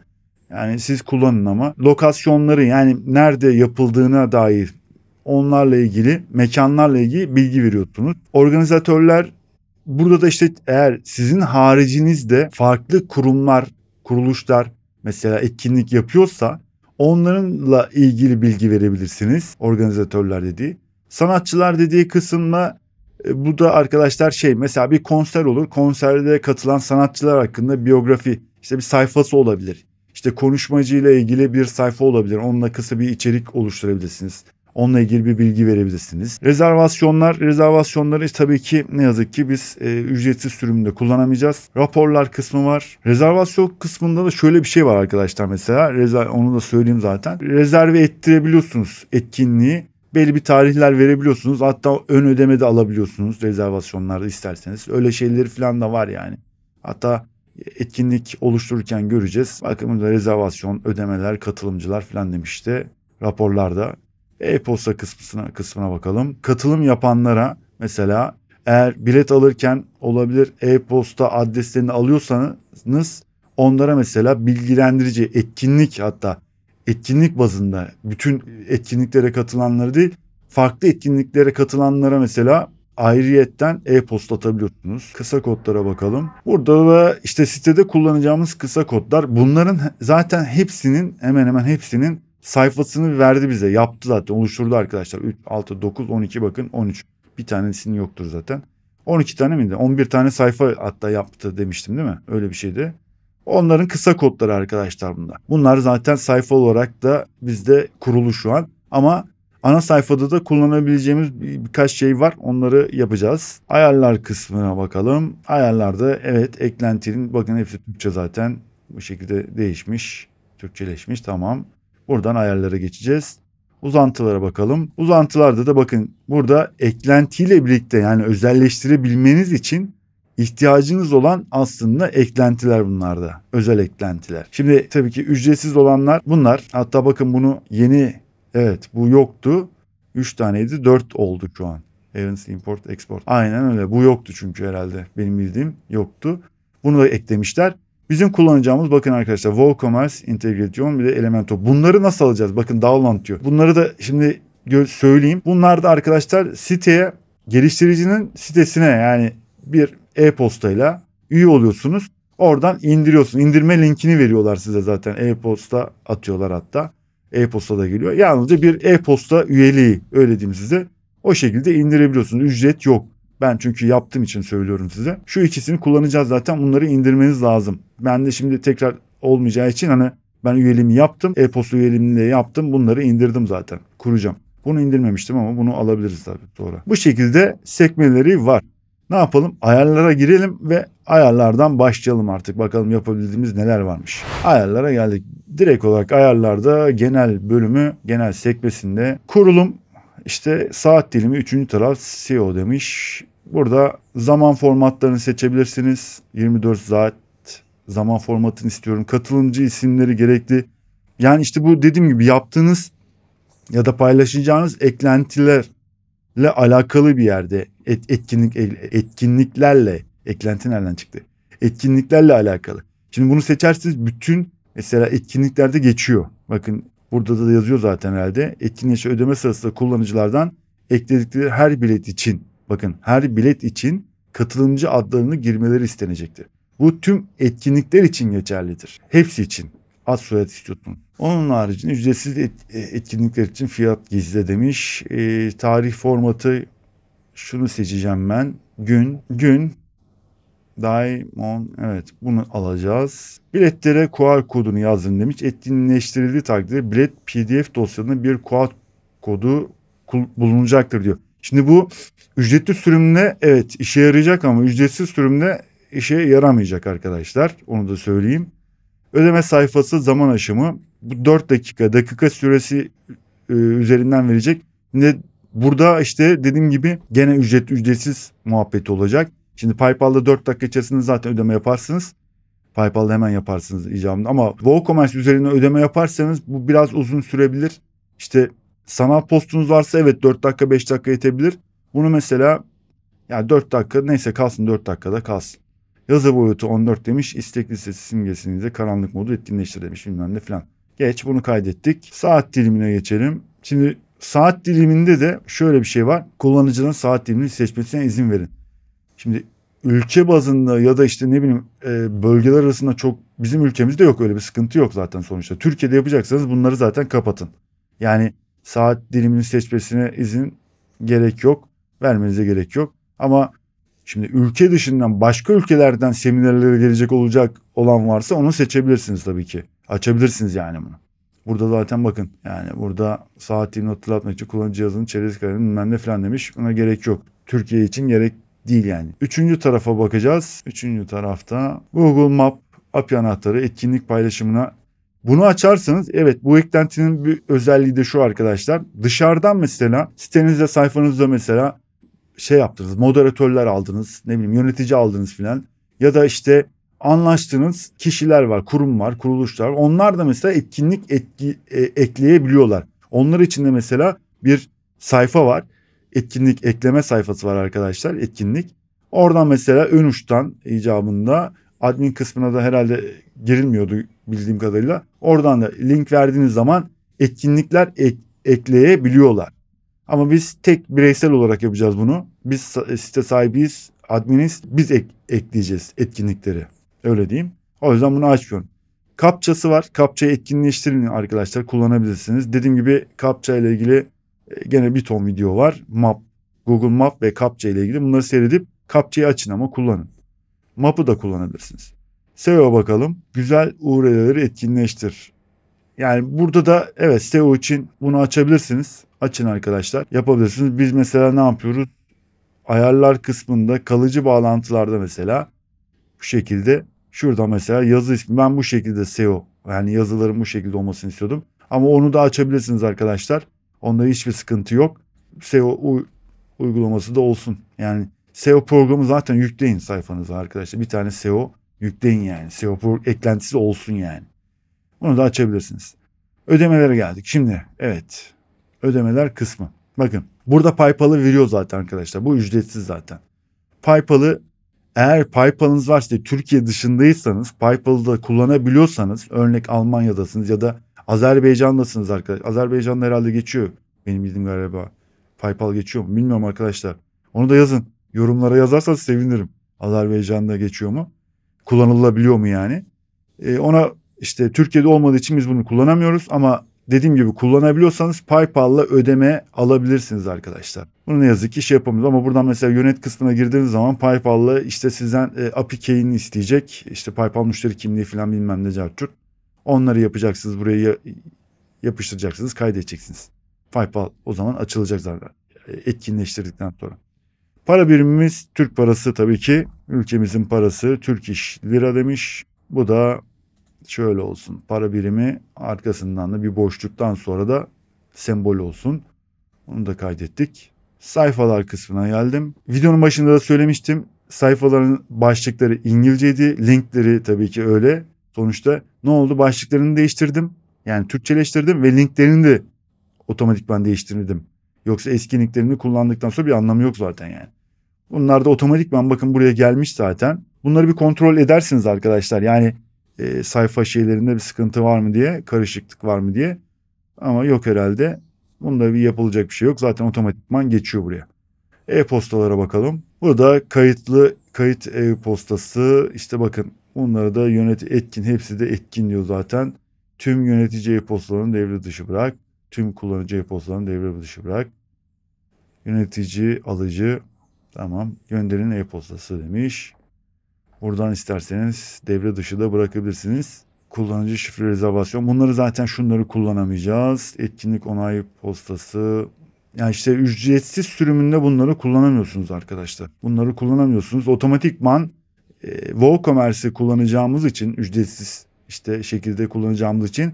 Yani siz kullanın ama lokasyonları yani nerede yapıldığına dair onlarla ilgili mekanlarla ilgili bilgi veriyordunuz. Organizatörler burada da işte eğer sizin haricinizde farklı kurumlar, kuruluşlar mesela etkinlik yapıyorsa onlarınla ilgili bilgi verebilirsiniz organizatörler dediği. Sanatçılar dediği kısımda e, bu da arkadaşlar şey mesela bir konser olur. Konserde katılan sanatçılar hakkında biyografi işte bir sayfası olabilir. İşte konuşmacıyla ilgili bir sayfa olabilir. Onunla kısa bir içerik oluşturabilirsiniz. Onunla ilgili bir bilgi verebilirsiniz. Rezervasyonlar, rezervasyonları tabii ki ne yazık ki biz e, ücretsiz sürümünde kullanamayacağız. Raporlar kısmı var. Rezervasyon kısmında da şöyle bir şey var arkadaşlar mesela. Rezer, onu da söyleyeyim zaten. Rezerve ettirebiliyorsunuz etkinliği belli bir tarihler verebiliyorsunuz. Hatta ön ödeme de alabiliyorsunuz rezervasyonlarda isterseniz. Öyle şeyleri falan da var yani. Hatta etkinlik oluştururken göreceğiz. Bakın burada rezervasyon, ödemeler, katılımcılar falan demişti raporlarda. E-posta kısmına, kısmına bakalım. Katılım yapanlara mesela eğer bilet alırken olabilir e-posta adreslerini alıyorsanız onlara mesela bilgilendirici etkinlik hatta etkinlik bazında bütün etkinliklere katılanları değil farklı etkinliklere katılanlara mesela ayrıyetten e-posta atabiliyorsunuz. Kısa kodlara bakalım. Burada da işte sitede kullanacağımız kısa kodlar bunların zaten hepsinin hemen hemen hepsinin sayfasını verdi bize. Yaptı zaten oluşturdu arkadaşlar. 3, 6, 9, 12 bakın 13. Bir tanesinin yoktur zaten. 12 tane miydi? 11 tane sayfa hatta yaptı demiştim değil mi? Öyle bir şeydi. Onların kısa kodları arkadaşlar bunlar. Bunlar zaten sayfa olarak da bizde kurulu şu an. Ama ana sayfada da kullanabileceğimiz birkaç şey var. Onları yapacağız. Ayarlar kısmına bakalım. Ayarlarda evet eklentinin bakın hepsi Türkçe zaten. Bu şekilde değişmiş. Türkçeleşmiş tamam. Buradan ayarlara geçeceğiz. Uzantılara bakalım. Uzantılarda da bakın burada eklentiyle birlikte yani özelleştirebilmeniz için ihtiyacınız olan aslında eklentiler bunlarda. Özel eklentiler. Şimdi tabii ki ücretsiz olanlar bunlar. Hatta bakın bunu yeni evet bu yoktu. 3 taneydi 4 oldu şu an. Evans Import Export. Aynen öyle. Bu yoktu çünkü herhalde. Benim bildiğim yoktu. Bunu da eklemişler. Bizim kullanacağımız bakın arkadaşlar WooCommerce, Integration bir de Elementor. Bunları nasıl alacağız? Bakın download diyor. Bunları da şimdi söyleyeyim. Bunlar da arkadaşlar siteye geliştiricinin sitesine yani bir e-postayla üye oluyorsunuz. Oradan indiriyorsun. İndirme linkini veriyorlar size zaten. E-posta atıyorlar hatta. E-posta da geliyor. Yalnızca bir e-posta üyeliği öyle diyeyim size. O şekilde indirebiliyorsunuz. Ücret yok. Ben çünkü yaptığım için söylüyorum size. Şu ikisini kullanacağız zaten. Bunları indirmeniz lazım. Ben de şimdi tekrar olmayacağı için hani ben üyeliğimi yaptım. E-posta üyeliğimi de yaptım. Bunları indirdim zaten. Kuracağım. Bunu indirmemiştim ama bunu alabiliriz tabii sonra. Bu şekilde sekmeleri var. Ne yapalım? Ayarlara girelim ve ayarlardan başlayalım artık. Bakalım yapabildiğimiz neler varmış. Ayarlara geldik. Direkt olarak ayarlarda genel bölümü, genel sekmesinde kurulum işte saat dilimi 3. taraf CEO demiş. Burada zaman formatlarını seçebilirsiniz. 24 saat zaman formatını istiyorum. Katılımcı isimleri gerekli. Yani işte bu dediğim gibi yaptığınız ya da paylaşacağınız eklentilerle alakalı bir yerde et, etkinlik etkinliklerle eklenti nereden çıktı? Etkinliklerle alakalı. Şimdi bunu seçersiniz bütün mesela etkinliklerde geçiyor. Bakın burada da yazıyor zaten herhalde. Etkinleşe ödeme sırasında kullanıcılardan ekledikleri her bilet için Bakın her bilet için katılımcı adlarını girmeleri istenecektir. Bu tüm etkinlikler için geçerlidir. Hepsi için. Ad soyad istiyorsun. Onun haricinde ücretsiz et, e, etkinlikler için fiyat gizli demiş. E, tarih formatı şunu seçeceğim ben. Gün, gün, Daimon evet bunu alacağız. Biletlere QR kodunu yazın demiş. Etkinleştirildiği takdirde bilet PDF dosyasında bir QR kodu bulunacaktır diyor. Şimdi bu ücretli sürümle evet işe yarayacak ama ücretsiz sürümle işe yaramayacak arkadaşlar. Onu da söyleyeyim. Ödeme sayfası zaman aşımı bu 4 dakika dakika süresi e, üzerinden verecek. Ne burada işte dediğim gibi gene ücret ücretsiz muhabbeti olacak. Şimdi PayPal'da 4 dakika içerisinde zaten ödeme yaparsınız. PayPal'da hemen yaparsınız icabında ama WooCommerce üzerinden ödeme yaparsanız bu biraz uzun sürebilir. İşte sanal postunuz varsa evet 4 dakika 5 dakika yetebilir. Bunu mesela yani 4 dakika neyse kalsın 4 dakikada kalsın. Yazı boyutu 14 demiş. İstek listesi simgesinize karanlık modu etkinleştir demiş bilmem ne filan. Geç bunu kaydettik. Saat dilimine geçelim. Şimdi saat diliminde de şöyle bir şey var. Kullanıcının saat dilimini seçmesine izin verin. Şimdi ülke bazında ya da işte ne bileyim e, bölgeler arasında çok bizim ülkemizde yok öyle bir sıkıntı yok zaten sonuçta. Türkiye'de yapacaksanız bunları zaten kapatın. Yani saat dilimini seçmesine izin gerek yok. Vermenize gerek yok. Ama şimdi ülke dışından başka ülkelerden seminerlere gelecek olacak olan varsa onu seçebilirsiniz tabii ki. Açabilirsiniz yani bunu. Burada zaten bakın yani burada saat dilini hatırlatmak için kullanıcı cihazının çerez kararını bilmem ne falan demiş. Buna gerek yok. Türkiye için gerek değil yani. Üçüncü tarafa bakacağız. Üçüncü tarafta Google Map API anahtarı etkinlik paylaşımına bunu açarsanız evet bu eklentinin bir özelliği de şu arkadaşlar. Dışarıdan mesela sitenizde sayfanızda mesela şey yaptınız moderatörler aldınız ne bileyim yönetici aldınız filan ya da işte anlaştığınız kişiler var kurum var kuruluşlar var. onlar da mesela etkinlik etki, e, ekleyebiliyorlar. Onlar için de mesela bir sayfa var etkinlik ekleme sayfası var arkadaşlar etkinlik. Oradan mesela ön uçtan icabında admin kısmına da herhalde girilmiyordu bildiğim kadarıyla. Oradan da link verdiğiniz zaman etkinlikler ek, ekleyebiliyorlar. Ama biz tek bireysel olarak yapacağız bunu. Biz site sahibiyiz, adminiz, biz ek, ekleyeceğiz etkinlikleri. Öyle diyeyim. O yüzden bunu açmıyorum. Kapçası var. Kapçayı etkinleştirin arkadaşlar. Kullanabilirsiniz. Dediğim gibi kapça ile ilgili e, gene bir ton video var. Map, Google Map ve kapça ile ilgili bunları seyredip kapçayı açın ama kullanın. Map'ı da kullanabilirsiniz. SEO bakalım. Güzel URL'leri etkinleştir. Yani burada da evet SEO için bunu açabilirsiniz. Açın arkadaşlar. Yapabilirsiniz. Biz mesela ne yapıyoruz? Ayarlar kısmında kalıcı bağlantılarda mesela bu şekilde şurada mesela yazı ismi ben bu şekilde SEO yani yazıların bu şekilde olmasını istiyordum. Ama onu da açabilirsiniz arkadaşlar. Onda hiçbir sıkıntı yok. SEO uygulaması da olsun. Yani SEO programı zaten yükleyin sayfanıza arkadaşlar. Bir tane SEO Yükleyin yani. SEO eklentisi olsun yani. Bunu da açabilirsiniz. Ödemelere geldik. Şimdi evet. Ödemeler kısmı. Bakın burada PayPal'ı veriyor zaten arkadaşlar. Bu ücretsiz zaten. PayPal'ı eğer PayPal'ınız varsa Türkiye dışındaysanız PayPal'ı da kullanabiliyorsanız örnek Almanya'dasınız ya da Azerbaycan'dasınız arkadaşlar. Azerbaycan'da herhalde geçiyor. Benim bildiğim galiba. PayPal geçiyor mu bilmiyorum arkadaşlar. Onu da yazın. Yorumlara yazarsanız sevinirim. Azerbaycan'da geçiyor mu? kullanılabiliyor mu yani? E, ona işte Türkiye'de olmadığı için biz bunu kullanamıyoruz ama dediğim gibi kullanabiliyorsanız PayPal'la ödeme alabilirsiniz arkadaşlar. Bunu ne yazık ki şey yapamıyoruz ama buradan mesela yönet kısmına girdiğiniz zaman PayPal'la işte sizden e, API key'ini isteyecek. İşte PayPal müşteri kimliği falan bilmem ne cartçuk. Onları yapacaksınız buraya yapıştıracaksınız kaydedeceksiniz. PayPal o zaman açılacak zaten e, etkinleştirdikten sonra. Para birimimiz Türk parası tabii ki Ülkemizin parası Türk iş lira demiş. Bu da şöyle olsun. Para birimi arkasından da bir boşluktan sonra da sembol olsun. Onu da kaydettik. Sayfalar kısmına geldim. Videonun başında da söylemiştim. Sayfaların başlıkları İngilizceydi. Linkleri tabii ki öyle. Sonuçta ne oldu? Başlıklarını değiştirdim. Yani Türkçeleştirdim ve linklerini de otomatikman değiştirdim. Yoksa eski linklerini kullandıktan sonra bir anlamı yok zaten yani. Bunlar da otomatikman bakın buraya gelmiş zaten. Bunları bir kontrol edersiniz arkadaşlar. Yani e, sayfa şeylerinde bir sıkıntı var mı diye, karışıklık var mı diye. Ama yok herhalde. Bunda bir yapılacak bir şey yok. Zaten otomatikman geçiyor buraya. E-postalara bakalım. Burada kayıtlı kayıt e-postası İşte bakın bunları da yönet etkin hepsi de etkin diyor zaten. Tüm yönetici e-postalarını devre dışı bırak. Tüm kullanıcı e-postalarını devre dışı bırak. Yönetici, alıcı, Tamam. Gönderin e-postası demiş. Buradan isterseniz devre dışı da bırakabilirsiniz. Kullanıcı şifre rezervasyon. Bunları zaten şunları kullanamayacağız. Etkinlik onay postası. Yani işte ücretsiz sürümünde bunları kullanamıyorsunuz arkadaşlar. Bunları kullanamıyorsunuz. Otomatikman e, WooCommerce'i kullanacağımız için ücretsiz işte şekilde kullanacağımız için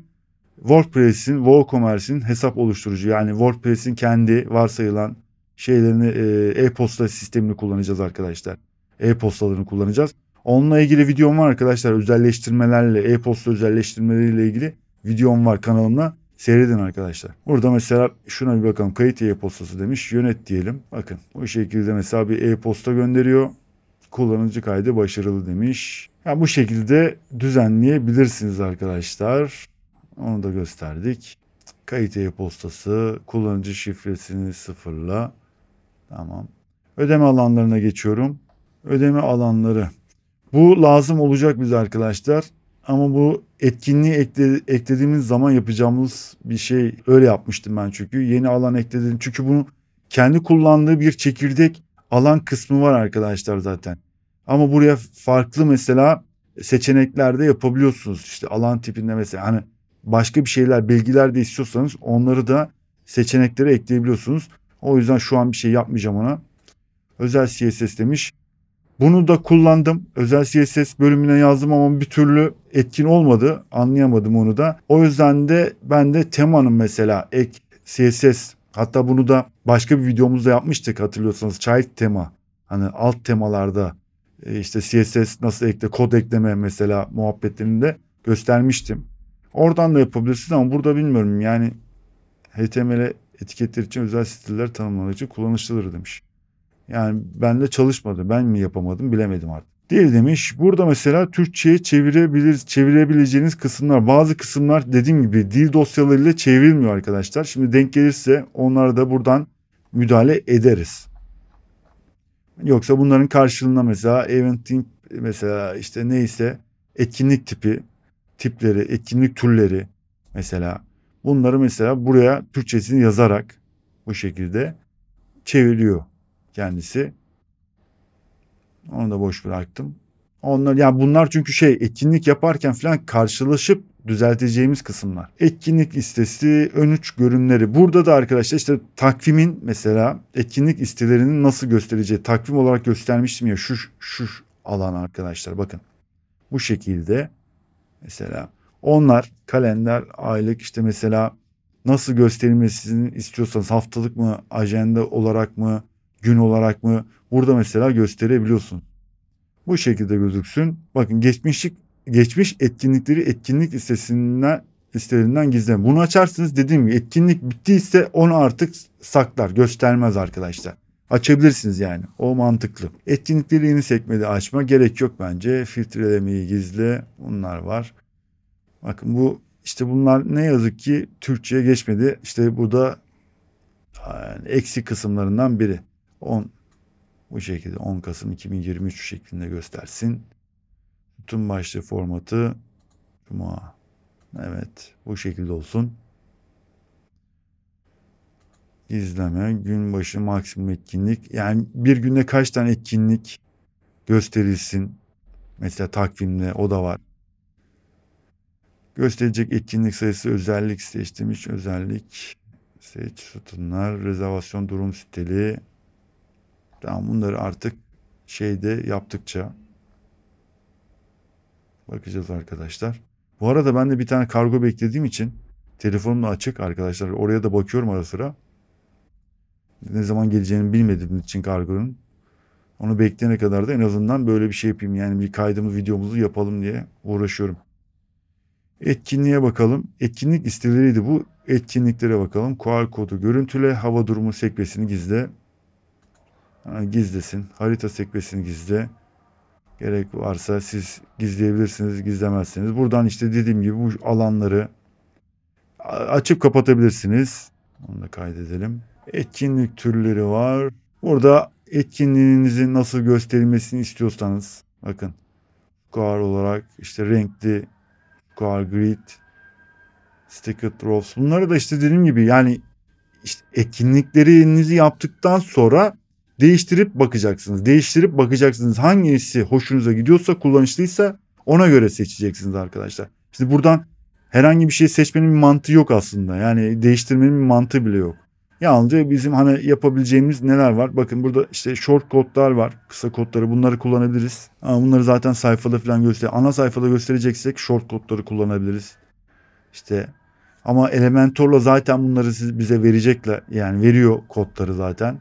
WordPress'in, WooCommerce'in hesap oluşturucu yani WordPress'in kendi varsayılan şeylerini e, e-posta sistemini kullanacağız arkadaşlar. E-postalarını kullanacağız. Onunla ilgili videom var arkadaşlar. Özelleştirmelerle, e-posta özelleştirmeleriyle ilgili videom var kanalımda. Seyredin arkadaşlar. Burada mesela şuna bir bakalım. Kayıt e-postası demiş. Yönet diyelim. Bakın bu şekilde mesela bir e-posta gönderiyor. Kullanıcı kaydı başarılı demiş. Yani bu şekilde düzenleyebilirsiniz arkadaşlar. Onu da gösterdik. Kayıt e-postası kullanıcı şifresini sıfırla Tamam. Ödeme alanlarına geçiyorum. Ödeme alanları. Bu lazım olacak biz arkadaşlar. Ama bu etkinliği eklediğimiz zaman yapacağımız bir şey öyle yapmıştım ben çünkü. Yeni alan ekledim. Çünkü bunu kendi kullandığı bir çekirdek alan kısmı var arkadaşlar zaten. Ama buraya farklı mesela seçeneklerde yapabiliyorsunuz. İşte alan tipinde mesela hani başka bir şeyler bilgiler de istiyorsanız onları da seçeneklere ekleyebiliyorsunuz. O yüzden şu an bir şey yapmayacağım ona. Özel CSS demiş. Bunu da kullandım. Özel CSS bölümüne yazdım ama bir türlü etkin olmadı. Anlayamadım onu da. O yüzden de ben de temanın mesela ek CSS hatta bunu da başka bir videomuzda yapmıştık hatırlıyorsanız child tema. Hani alt temalarda e, işte CSS nasıl ekle kod ekleme mesela muhabbetlerinde göstermiştim. Oradan da yapabilirsiniz ama burada bilmiyorum yani HTML'e etiketler için özel stiller tanımlamak için kullanışlıdır demiş. Yani benle çalışmadı. Ben mi yapamadım bilemedim artık. Diğeri demiş burada mesela Türkçe'ye çevirebilir, çevirebileceğiniz kısımlar bazı kısımlar dediğim gibi dil dosyalarıyla çevrilmiyor arkadaşlar. Şimdi denk gelirse onlara da buradan müdahale ederiz. Yoksa bunların karşılığında mesela eventing mesela işte neyse etkinlik tipi tipleri etkinlik türleri mesela Bunları mesela buraya Türkçesini yazarak bu şekilde çeviriyor kendisi. Onu da boş bıraktım. Onlar yani bunlar çünkü şey etkinlik yaparken falan karşılaşıp düzelteceğimiz kısımlar. Etkinlik listesi, ön üç görünleri Burada da arkadaşlar işte takvimin mesela etkinlik listelerinin nasıl göstereceği takvim olarak göstermiştim ya şu şu alan arkadaşlar bakın. Bu şekilde mesela onlar kalender, aylık işte mesela nasıl gösterilmesini istiyorsanız haftalık mı, ajanda olarak mı, gün olarak mı burada mesela gösterebiliyorsun. Bu şekilde gözüksün. Bakın geçmişlik geçmiş etkinlikleri etkinlik listesinden listelerinden gizleyin. Bunu açarsınız dediğim gibi etkinlik bittiyse onu artık saklar göstermez arkadaşlar. Açabilirsiniz yani o mantıklı. Etkinlikleri yeni sekmede açma gerek yok bence. Filtrelemeyi gizle bunlar var. Bakın bu işte bunlar ne yazık ki Türkçe'ye geçmedi. İşte bu da yani e, eksik kısımlarından biri. 10 bu şekilde 10 Kasım 2023 şeklinde göstersin. Bütün başlığı formatı Cuma. Evet bu şekilde olsun. İzleme, gün başı maksimum etkinlik. Yani bir günde kaç tane etkinlik gösterilsin? Mesela takvimde o da var. Gösterecek etkinlik sayısı özellik seçtirmiş özellik seç sütunlar rezervasyon durum siteli tamam bunları artık şeyde yaptıkça bakacağız arkadaşlar. Bu arada ben de bir tane kargo beklediğim için telefonum da açık arkadaşlar. Oraya da bakıyorum ara sıra. Ne zaman geleceğini bilmediğim için kargonun. Onu bekleyene kadar da en azından böyle bir şey yapayım. Yani bir kaydımı videomuzu yapalım diye uğraşıyorum. Etkinliğe bakalım. Etkinlik listeleriydi bu. Etkinliklere bakalım. Kual kodu görüntüle, hava durumu sekmesini gizle. gizlesin. Harita sekmesini gizle. Gerek varsa siz gizleyebilirsiniz, gizlemezsiniz. Buradan işte dediğim gibi bu alanları açıp kapatabilirsiniz. Onu da kaydedelim. Etkinlik türleri var. Burada etkinliğinizi nasıl gösterilmesini istiyorsanız bakın. Kuar olarak işte renkli Square Grid, Sticker Trolls. Bunları da işte dediğim gibi yani işte etkinliklerinizi yaptıktan sonra değiştirip bakacaksınız. Değiştirip bakacaksınız. Hangisi hoşunuza gidiyorsa, kullanışlıysa ona göre seçeceksiniz arkadaşlar. Şimdi buradan herhangi bir şey seçmenin bir mantığı yok aslında. Yani değiştirmenin bir mantığı bile yok. Yalnızca bizim hani yapabileceğimiz neler var? Bakın burada işte short kodlar var. Kısa kodları bunları kullanabiliriz. Ama bunları zaten sayfada falan göster. Ana sayfada göstereceksek short kodları kullanabiliriz. İşte ama Elementor'la zaten bunları siz bize verecekler. Yani veriyor kodları zaten.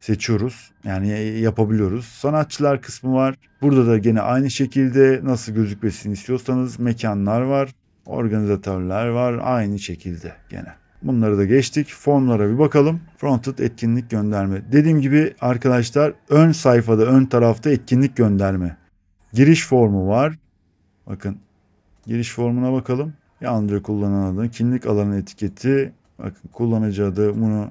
Seçiyoruz. Yani e, yapabiliyoruz. Sanatçılar kısmı var. Burada da gene aynı şekilde nasıl gözükmesini istiyorsanız mekanlar var. Organizatörler var. Aynı şekilde gene. Bunları da geçtik. Formlara bir bakalım. Fronted etkinlik gönderme. Dediğim gibi arkadaşlar ön sayfada, ön tarafta etkinlik gönderme. Giriş formu var. Bakın giriş formuna bakalım. Yalnızca kullanan adı, kimlik alanı etiketi, bakın kullanıcı adı bunu.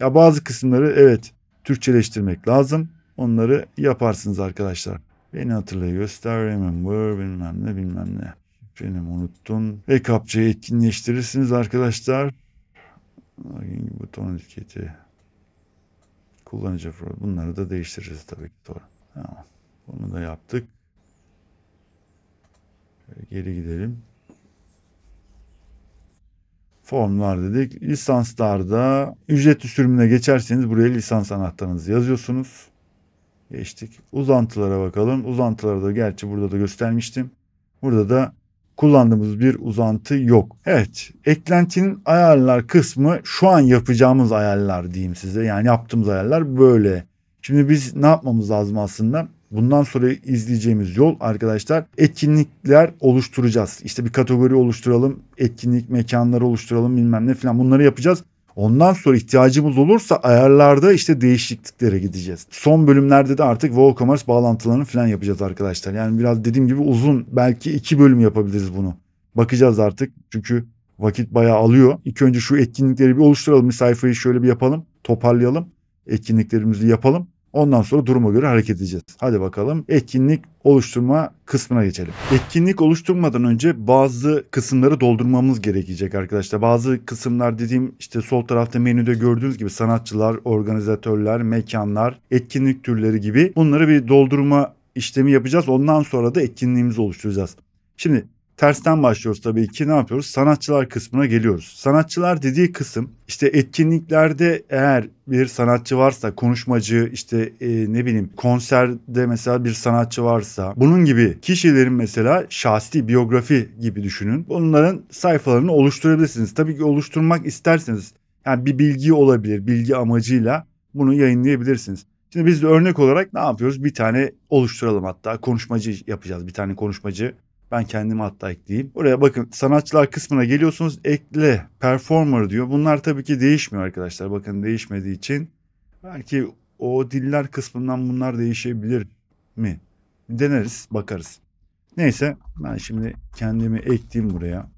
Ya bazı kısımları evet Türkçeleştirmek lazım. Onları yaparsınız arkadaşlar. Beni hatırlayı göster, remember, bilmem ne bilmem ne. Benim unuttun. Ve kapçayı etkinleştirirsiniz arkadaşlar buton etiketi kullanıcı profil bunları da değiştireceğiz tabii ki doğru. Tamam. Bunu da yaptık. Şöyle geri gidelim. Formlar dedik. Lisanslarda ücretli sürümüne geçerseniz buraya lisans anahtarınızı yazıyorsunuz. Geçtik. Uzantılara bakalım. Uzantıları da gerçi burada da göstermiştim. Burada da kullandığımız bir uzantı yok. Evet eklentinin ayarlar kısmı şu an yapacağımız ayarlar diyeyim size. Yani yaptığımız ayarlar böyle. Şimdi biz ne yapmamız lazım aslında? Bundan sonra izleyeceğimiz yol arkadaşlar etkinlikler oluşturacağız. İşte bir kategori oluşturalım, etkinlik mekanları oluşturalım bilmem ne falan. bunları yapacağız. Ondan sonra ihtiyacımız olursa ayarlarda işte değişikliklere gideceğiz. Son bölümlerde de artık WooCommerce bağlantılarını falan yapacağız arkadaşlar. Yani biraz dediğim gibi uzun belki iki bölüm yapabiliriz bunu. Bakacağız artık çünkü vakit bayağı alıyor. İlk önce şu etkinlikleri bir oluşturalım. Bir sayfayı şöyle bir yapalım. Toparlayalım. Etkinliklerimizi yapalım. Ondan sonra duruma göre hareket edeceğiz. Hadi bakalım etkinlik oluşturma kısmına geçelim. Etkinlik oluşturmadan önce bazı kısımları doldurmamız gerekecek arkadaşlar. Bazı kısımlar dediğim işte sol tarafta menüde gördüğünüz gibi sanatçılar, organizatörler, mekanlar, etkinlik türleri gibi bunları bir doldurma işlemi yapacağız. Ondan sonra da etkinliğimizi oluşturacağız. Şimdi tersten başlıyoruz tabii ki ne yapıyoruz? Sanatçılar kısmına geliyoruz. Sanatçılar dediği kısım işte etkinliklerde eğer bir sanatçı varsa konuşmacı işte e, ne bileyim konserde mesela bir sanatçı varsa bunun gibi kişilerin mesela şahsi biyografi gibi düşünün. Onların sayfalarını oluşturabilirsiniz. Tabii ki oluşturmak isterseniz yani bir bilgi olabilir bilgi amacıyla bunu yayınlayabilirsiniz. Şimdi biz de örnek olarak ne yapıyoruz? Bir tane oluşturalım hatta konuşmacı yapacağız. Bir tane konuşmacı ben kendimi hatta ekleyeyim. Oraya bakın sanatçılar kısmına geliyorsunuz. Ekle, performer diyor. Bunlar tabii ki değişmiyor arkadaşlar. Bakın değişmediği için. Belki o diller kısmından bunlar değişebilir mi? Deneriz, bakarız. Neyse ben şimdi kendimi ekleyeyim buraya.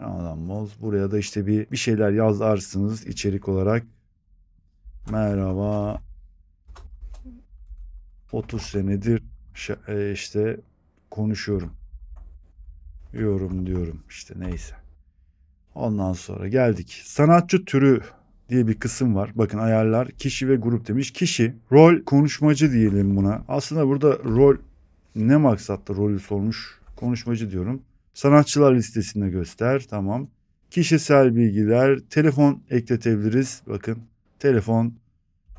Ramadan Boz. Buraya da işte bir, bir şeyler yazarsınız içerik olarak. Merhaba. 30 senedir e, işte konuşuyorum diyorum işte neyse. Ondan sonra geldik. Sanatçı türü diye bir kısım var. Bakın ayarlar kişi ve grup demiş. Kişi rol konuşmacı diyelim buna. Aslında burada rol ne maksatta rolü sormuş konuşmacı diyorum. Sanatçılar listesinde göster tamam. Kişisel bilgiler telefon ekletebiliriz. Bakın telefon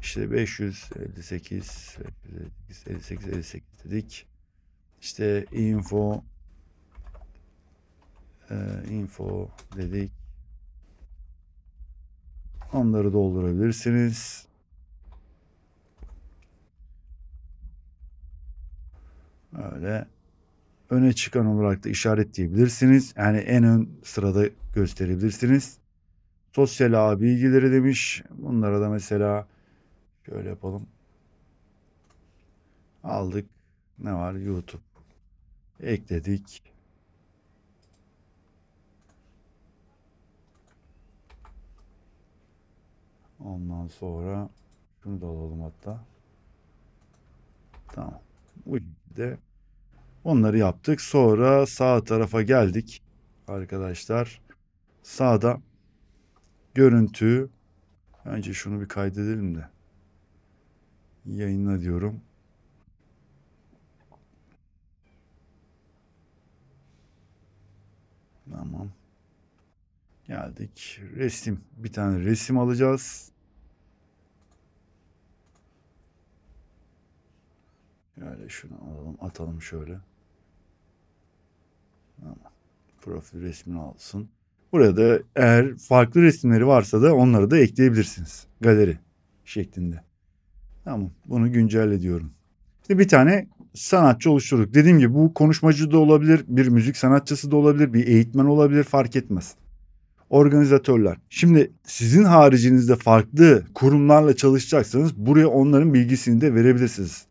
işte 558 58 58 dedik. İşte info e, info dedik. Onları doldurabilirsiniz. Öyle öne çıkan olarak da işaretleyebilirsiniz. Yani en ön sırada gösterebilirsiniz. Sosyal ağ bilgileri demiş. Bunlara da mesela şöyle yapalım. Aldık. Ne var? YouTube. Ekledik. Ondan sonra şunu da alalım hatta. Tamam. Bu şekilde onları yaptık. Sonra sağ tarafa geldik. Arkadaşlar sağda görüntü önce şunu bir kaydedelim de yayınla diyorum. Tamam. Geldik. Resim. Bir tane resim alacağız. Yani şunu alalım atalım şöyle. Ama profil resmini alsın. Buraya da eğer farklı resimleri varsa da onları da ekleyebilirsiniz. Galeri şeklinde. Tamam bunu güncelle diyorum. İşte bir tane sanatçı oluşturduk. Dediğim gibi bu konuşmacı da olabilir, bir müzik sanatçısı da olabilir, bir eğitmen olabilir fark etmez. Organizatörler. Şimdi sizin haricinizde farklı kurumlarla çalışacaksanız buraya onların bilgisini de verebilirsiniz.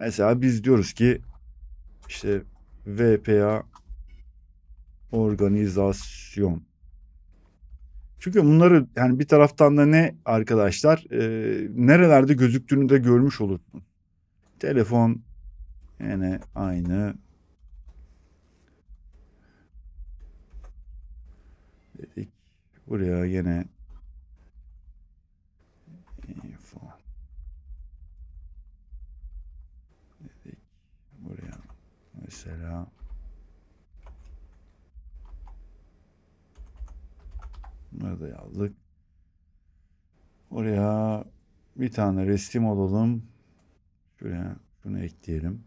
Mesela biz diyoruz ki işte VPA organizasyon. Çünkü bunları yani bir taraftan da ne arkadaşlar e, nerelerde gözüktüğünü de görmüş olursun. Telefon yine aynı. Dedik. Buraya yine Mesela bunları da yazdık. Oraya bir tane resim alalım. Şuraya bunu ekleyelim.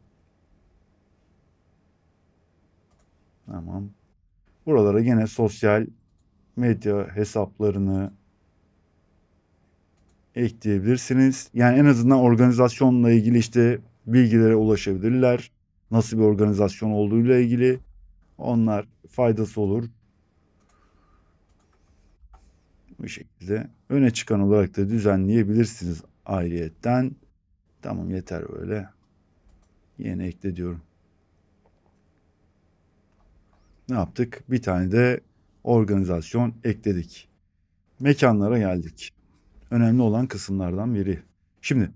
Tamam. Buralara gene sosyal medya hesaplarını ekleyebilirsiniz. Yani en azından organizasyonla ilgili işte bilgilere ulaşabilirler nasıl bir organizasyon olduğuyla ilgili onlar faydası olur. Bu şekilde öne çıkan olarak da düzenleyebilirsiniz ayrıyetten. Tamam yeter böyle. Yeni ekle diyorum. Ne yaptık? Bir tane de organizasyon ekledik. Mekanlara geldik. Önemli olan kısımlardan biri. Şimdi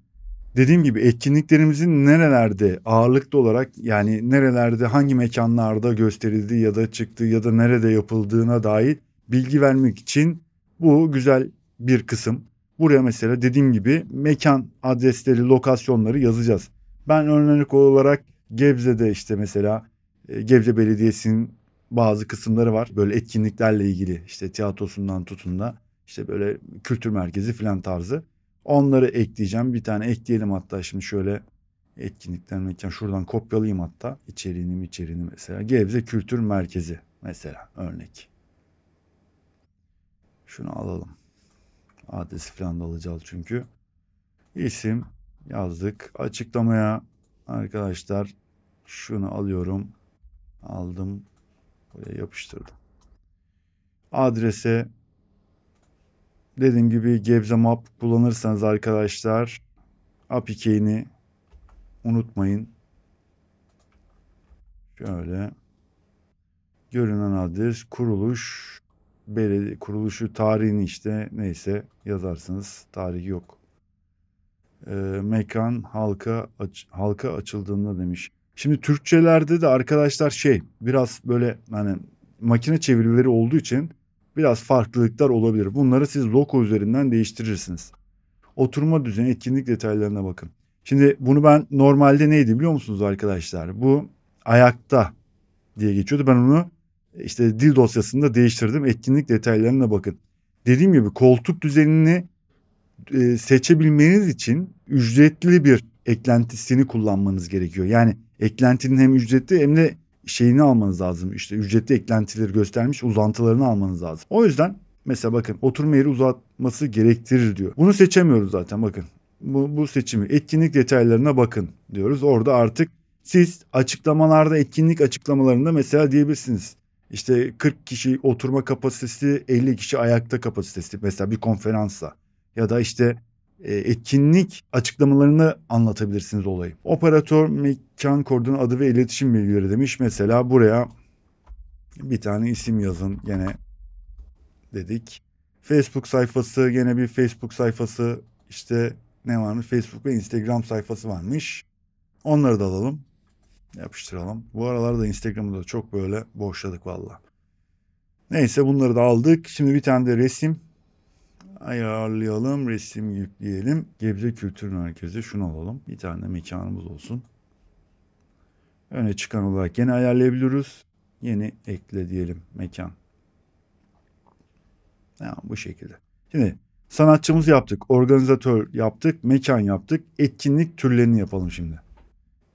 dediğim gibi etkinliklerimizin nerelerde ağırlıklı olarak yani nerelerde hangi mekanlarda gösterildiği ya da çıktığı ya da nerede yapıldığına dair bilgi vermek için bu güzel bir kısım. Buraya mesela dediğim gibi mekan adresleri, lokasyonları yazacağız. Ben örnek olarak Gebze'de işte mesela e, Gebze Belediyesi'nin bazı kısımları var. Böyle etkinliklerle ilgili işte tiyatrosundan tutun da işte böyle kültür merkezi filan tarzı. Onları ekleyeceğim. Bir tane ekleyelim hatta şimdi şöyle etkinlikten mekan şuradan kopyalayayım hatta içeriğini mi içeriğini mesela. Gebze Kültür Merkezi mesela örnek. Şunu alalım. Adresi falan da alacağız çünkü. İsim yazdık. Açıklamaya arkadaşlar şunu alıyorum. Aldım. Buraya yapıştırdım. Adrese Dediğim gibi Gebze Map kullanırsanız arkadaşlar apikeyini unutmayın. Şöyle görünen adres kuruluş beledi kuruluşu tarihini işte neyse yazarsınız. Tarih yok. E, mekan halka aç, halka açıldığında demiş. Şimdi Türkçelerde de arkadaşlar şey biraz böyle hani makine çevirileri olduğu için biraz farklılıklar olabilir. Bunları siz logo üzerinden değiştirirsiniz. Oturma düzeni, etkinlik detaylarına bakın. Şimdi bunu ben normalde neydi biliyor musunuz arkadaşlar? Bu ayakta diye geçiyordu. Ben onu işte dil dosyasında değiştirdim. Etkinlik detaylarına bakın. Dediğim gibi koltuk düzenini e, seçebilmeniz için ücretli bir eklentisini kullanmanız gerekiyor. Yani eklentinin hem ücretli hem de şeyini almanız lazım. İşte ücretli eklentileri göstermiş uzantılarını almanız lazım. O yüzden mesela bakın oturma yeri uzatması gerektirir diyor. Bunu seçemiyoruz zaten bakın. Bu, bu seçimi etkinlik detaylarına bakın diyoruz. Orada artık siz açıklamalarda etkinlik açıklamalarında mesela diyebilirsiniz. İşte 40 kişi oturma kapasitesi, 50 kişi ayakta kapasitesi mesela bir konferansa ya da işte e, etkinlik açıklamalarını anlatabilirsiniz olayı. Operatör mekan kodunun adı ve iletişim bilgileri demiş. Mesela buraya bir tane isim yazın gene dedik. Facebook sayfası gene bir Facebook sayfası işte ne varmış Facebook ve Instagram sayfası varmış. Onları da alalım. Yapıştıralım. Bu aralarda Instagram'ı da çok böyle boşladık valla. Neyse bunları da aldık. Şimdi bir tane de resim ayarlayalım, resim yükleyelim. Gebze Kültür Merkezi şunu alalım. Bir tane de mekanımız olsun. Öne çıkan olarak yine ayarlayabiliriz Yeni ekle diyelim mekan. Yani bu şekilde. Şimdi sanatçımız yaptık, organizatör yaptık, mekan yaptık. Etkinlik türlerini yapalım şimdi.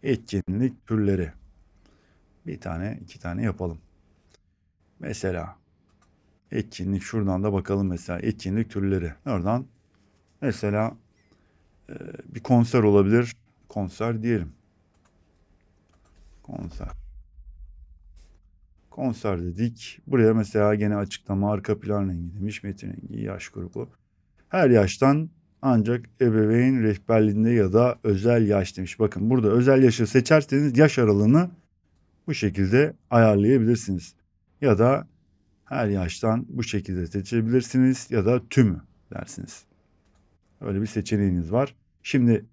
Etkinlik türleri. Bir tane, iki tane yapalım. Mesela Etkinlik şuradan da bakalım mesela etkinlik türleri. Oradan mesela e, bir konser olabilir. Konser diyelim. Konser. Konser dedik. Buraya mesela gene açıklama arka plan rengi demiş. Metin rengi, yaş grubu. Her yaştan ancak ebeveyn rehberliğinde ya da özel yaş demiş. Bakın burada özel yaşı seçerseniz yaş aralığını bu şekilde ayarlayabilirsiniz. Ya da her yaştan bu şekilde seçebilirsiniz ya da tümü dersiniz. Öyle bir seçeneğiniz var. Şimdi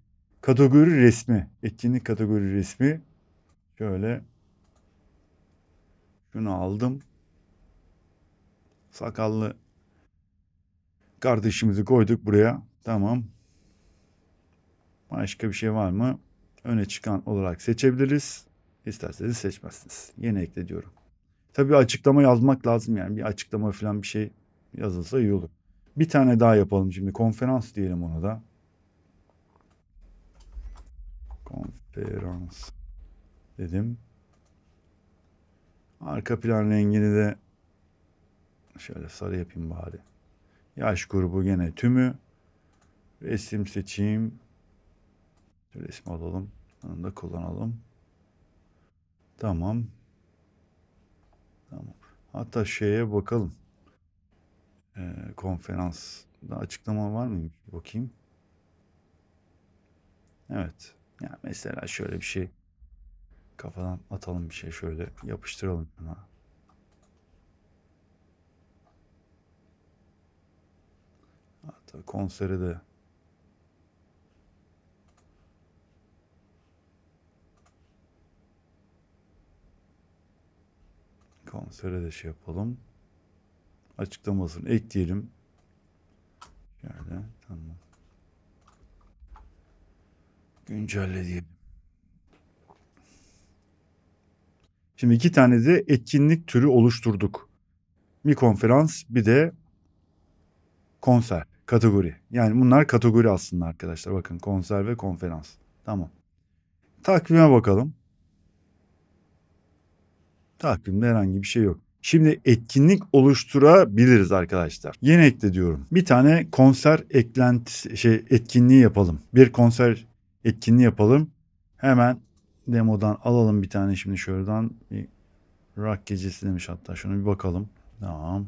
kategori resmi, etkinlik kategori resmi şöyle şunu aldım. Sakallı kardeşimizi koyduk buraya. Tamam. Başka bir şey var mı? Öne çıkan olarak seçebiliriz. İsterseniz seçmezsiniz. Yeni ekle diyorum. Tabii açıklama yazmak lazım yani bir açıklama falan bir şey yazılsa iyi olur. Bir tane daha yapalım şimdi konferans diyelim ona da. Konferans dedim. Arka plan rengini de şöyle sarı yapayım bari. Yaş grubu gene tümü. Resim seçeyim. Resmi alalım. Onu da kullanalım. Tamam. Tamam. Hatta şeye bakalım. Ee, konferans. Açıklama var mı? Bakayım. Evet. Yani mesela şöyle bir şey kafadan atalım bir şey şöyle yapıştıralım buna. Hatta konseri de konsere de şey yapalım. Açıklamasını ekleyelim. Şöyle tamam. Güncelle diyelim. Şimdi iki tane de etkinlik türü oluşturduk. Bir konferans bir de konser kategori. Yani bunlar kategori aslında arkadaşlar. Bakın konser ve konferans. Tamam. Takvime bakalım. Takvimde herhangi bir şey yok. Şimdi etkinlik oluşturabiliriz arkadaşlar. Yeni ekle diyorum. Bir tane konser eklenti şey etkinliği yapalım. Bir konser etkinliği yapalım. Hemen demodan alalım bir tane şimdi şuradan. Bir rock gecesi demiş hatta. Şunu bir bakalım. Tamam.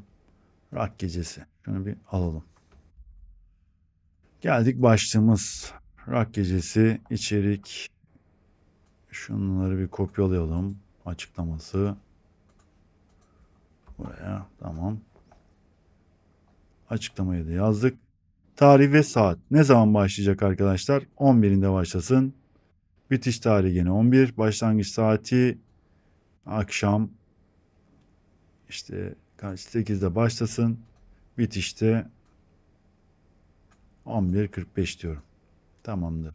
Rock gecesi. Şunu bir alalım. Geldik başlığımız. Rock gecesi içerik. Şunları bir kopyalayalım açıklaması buraya tamam. Açıklamayı da yazdık. Tarih ve saat ne zaman başlayacak arkadaşlar? 11'inde başlasın. Bitiş tarihi yine 11. Başlangıç saati akşam işte kaç 8'de başlasın. Bitişte 11.45 diyorum. Tamamdır.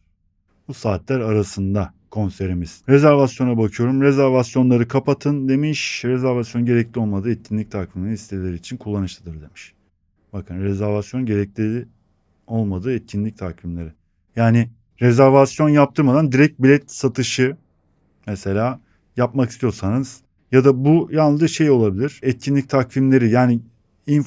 Bu saatler arasında konserimiz. Rezervasyona bakıyorum. Rezervasyonları kapatın demiş. Rezervasyon gerekli olmadığı etkinlik takviminin listeleri için kullanışlıdır demiş. Bakın rezervasyon gerekli olmadığı etkinlik takvimleri. Yani rezervasyon yaptırmadan direkt bilet satışı mesela yapmak istiyorsanız ya da bu yalnızca şey olabilir. Etkinlik takvimleri yani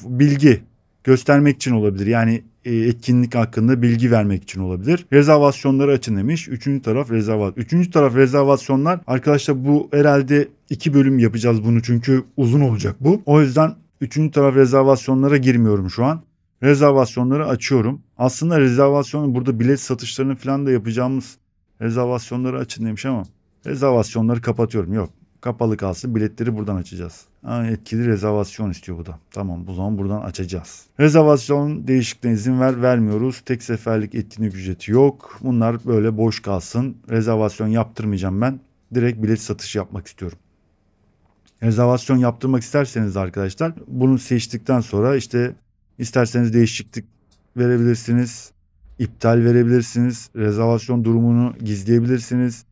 bilgi göstermek için olabilir. Yani e, etkinlik hakkında bilgi vermek için olabilir. Rezervasyonları açın demiş. Üçüncü taraf rezervat. Üçüncü taraf rezervasyonlar. Arkadaşlar bu herhalde iki bölüm yapacağız bunu çünkü uzun olacak bu. O yüzden üçüncü taraf rezervasyonlara girmiyorum şu an. Rezervasyonları açıyorum. Aslında rezervasyon burada bilet satışlarını falan da yapacağımız rezervasyonları açın demiş ama rezervasyonları kapatıyorum. Yok kapalı kalsın. Biletleri buradan açacağız. Ha, etkili rezervasyon istiyor bu da. Tamam bu zaman buradan açacağız. Rezervasyon değişikliğine izin ver vermiyoruz. Tek seferlik etkinlik ücreti yok. Bunlar böyle boş kalsın. Rezervasyon yaptırmayacağım ben. Direkt bilet satışı yapmak istiyorum. Rezervasyon yaptırmak isterseniz arkadaşlar bunu seçtikten sonra işte isterseniz değişiklik verebilirsiniz. iptal verebilirsiniz. Rezervasyon durumunu gizleyebilirsiniz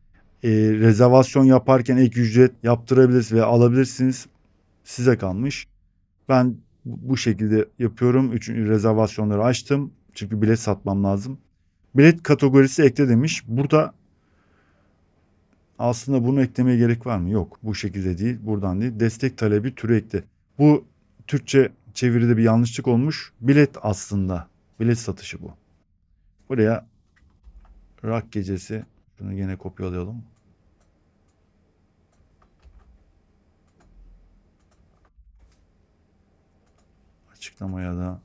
e, rezervasyon yaparken ek ücret yaptırabilirsiniz ve alabilirsiniz. Size kalmış. Ben bu şekilde yapıyorum. Üçüncü rezervasyonları açtım. Çünkü bilet satmam lazım. Bilet kategorisi ekle demiş. Burada aslında bunu eklemeye gerek var mı? Yok. Bu şekilde değil. Buradan değil. Destek talebi türü ekle. Bu Türkçe çeviride bir yanlışlık olmuş. Bilet aslında. Bilet satışı bu. Buraya rak gecesi şunu yine kopyalayalım. Açıklamaya da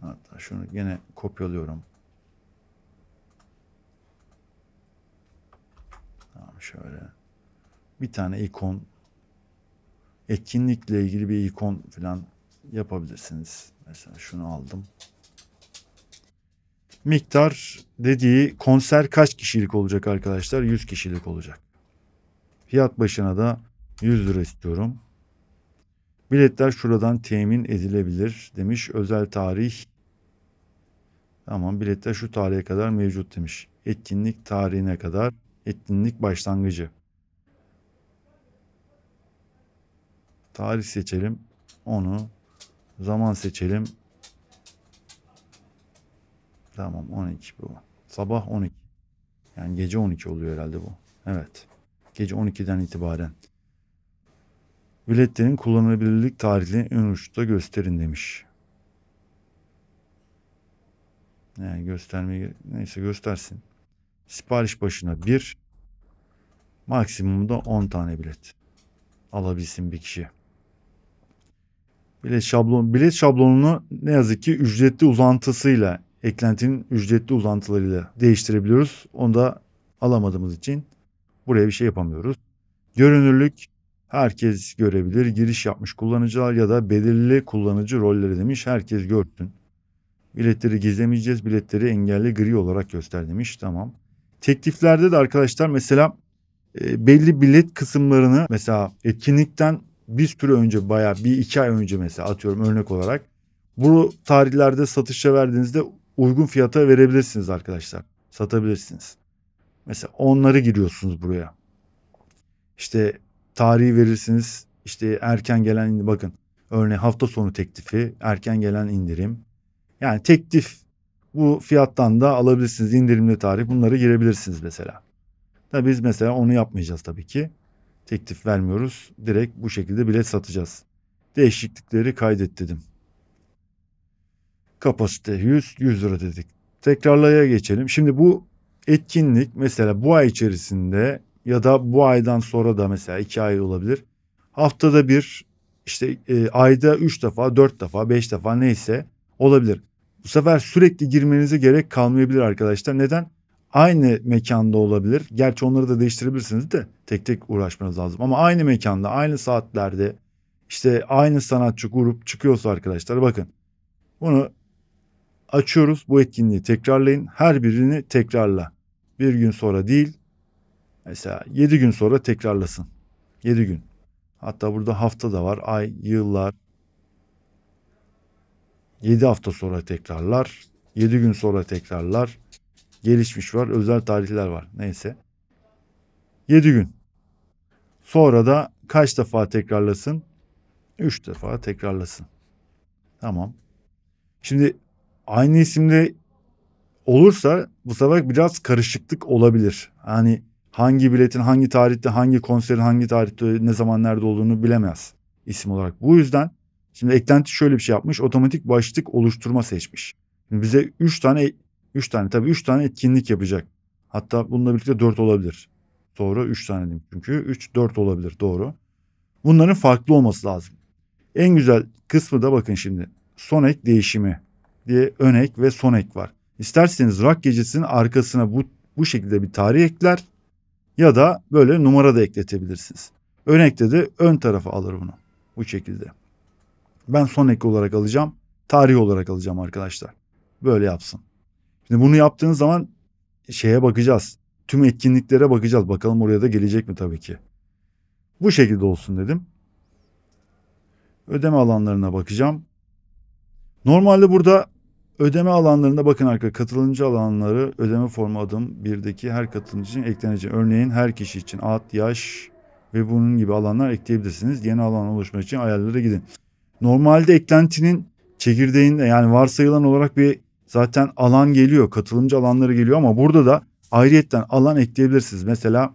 hatta şunu yine kopyalıyorum. Tamam şöyle. Bir tane ikon etkinlikle ilgili bir ikon falan yapabilirsiniz. Mesela şunu aldım. Miktar dediği konser kaç kişilik olacak arkadaşlar? 100 kişilik olacak. Fiyat başına da 100 lira istiyorum. Biletler şuradan temin edilebilir demiş. Özel tarih. Tamam biletler şu tarihe kadar mevcut demiş. Etkinlik tarihine kadar etkinlik başlangıcı. Tarih seçelim. Onu zaman seçelim. Tamam 12 bu. Sabah 12. Yani gece 12 oluyor herhalde bu. Evet. Gece 12'den itibaren. Biletlerin kullanılabilirlik tarihini ön uçta gösterin demiş. Yani göstermeyi neyse göstersin. Sipariş başına bir maksimumda 10 tane bilet alabilsin bir kişi. Bilet şablon bilet şablonunu ne yazık ki ücretli uzantısıyla eklentinin ücretli uzantılarıyla değiştirebiliyoruz. Onu da alamadığımız için buraya bir şey yapamıyoruz. Görünürlük herkes görebilir. Giriş yapmış kullanıcılar ya da belirli kullanıcı rolleri demiş herkes görsün. Biletleri gizlemeyeceğiz. Biletleri engelli gri olarak göster demiş. Tamam. Tekliflerde de arkadaşlar mesela e, belli bilet kısımlarını mesela etkinlikten bir süre önce bayağı bir iki ay önce mesela atıyorum örnek olarak. Bu tarihlerde satışa verdiğinizde uygun fiyata verebilirsiniz arkadaşlar. Satabilirsiniz. Mesela onları giriyorsunuz buraya. İşte tarihi verirsiniz. İşte erken gelen bakın örneğin hafta sonu teklifi, erken gelen indirim. Yani teklif bu fiyattan da alabilirsiniz. İndirimli tarih bunları girebilirsiniz mesela. Da biz mesela onu yapmayacağız tabii ki. Teklif vermiyoruz. Direkt bu şekilde bilet satacağız. Değişiklikleri kaydet dedim. Kapasite 100, 100 lira dedik. Tekrarlaya geçelim. Şimdi bu etkinlik mesela bu ay içerisinde ya da bu aydan sonra da mesela iki ay olabilir. Haftada bir işte e, ayda üç defa, dört defa, beş defa neyse olabilir. Bu sefer sürekli girmenize gerek kalmayabilir arkadaşlar. Neden? Aynı mekanda olabilir. Gerçi onları da değiştirebilirsiniz de tek tek uğraşmanız lazım. Ama aynı mekanda, aynı saatlerde işte aynı sanatçı grup çıkıyorsa arkadaşlar bakın. Bunu açıyoruz bu etkinliği tekrarlayın. Her birini tekrarla. Bir gün sonra değil. Mesela 7 gün sonra tekrarlasın. 7 gün. Hatta burada hafta da var. Ay, yıllar. 7 hafta sonra tekrarlar. 7 gün sonra tekrarlar. Gelişmiş var. Özel tarihler var. Neyse. 7 gün. Sonra da kaç defa tekrarlasın? 3 defa tekrarlasın. Tamam. Şimdi aynı isimde olursa bu sefer biraz karışıklık olabilir. Hani hangi biletin hangi tarihte hangi konserin hangi tarihte ne zaman nerede olduğunu bilemez isim olarak. Bu yüzden şimdi eklenti şöyle bir şey yapmış. Otomatik başlık oluşturma seçmiş. Şimdi bize 3 tane 3 tane tabii 3 tane etkinlik yapacak. Hatta bununla birlikte 4 olabilir. Doğru 3 tane dedim çünkü 3 4 olabilir doğru. Bunların farklı olması lazım. En güzel kısmı da bakın şimdi son ek değişimi diye ön ek ve son ek var. İsterseniz RAK gecesinin arkasına bu, bu şekilde bir tarih ekler ya da böyle numara da ekletebilirsiniz. Ön ekte de ön tarafı alır bunu bu şekilde. Ben son ek olarak alacağım. Tarih olarak alacağım arkadaşlar. Böyle yapsın. Şimdi bunu yaptığınız zaman şeye bakacağız. Tüm etkinliklere bakacağız. Bakalım oraya da gelecek mi tabii ki. Bu şekilde olsun dedim. Ödeme alanlarına bakacağım. Normalde burada Ödeme alanlarında bakın arkadaşlar katılımcı alanları ödeme formu adım 1'deki her katılımcı için eklenecek. Örneğin her kişi için ad, yaş ve bunun gibi alanlar ekleyebilirsiniz. Yeni alan oluşmak için ayarlara gidin. Normalde eklentinin çekirdeğinde yani varsayılan olarak bir zaten alan geliyor. Katılımcı alanları geliyor ama burada da ayrıyetten alan ekleyebilirsiniz. Mesela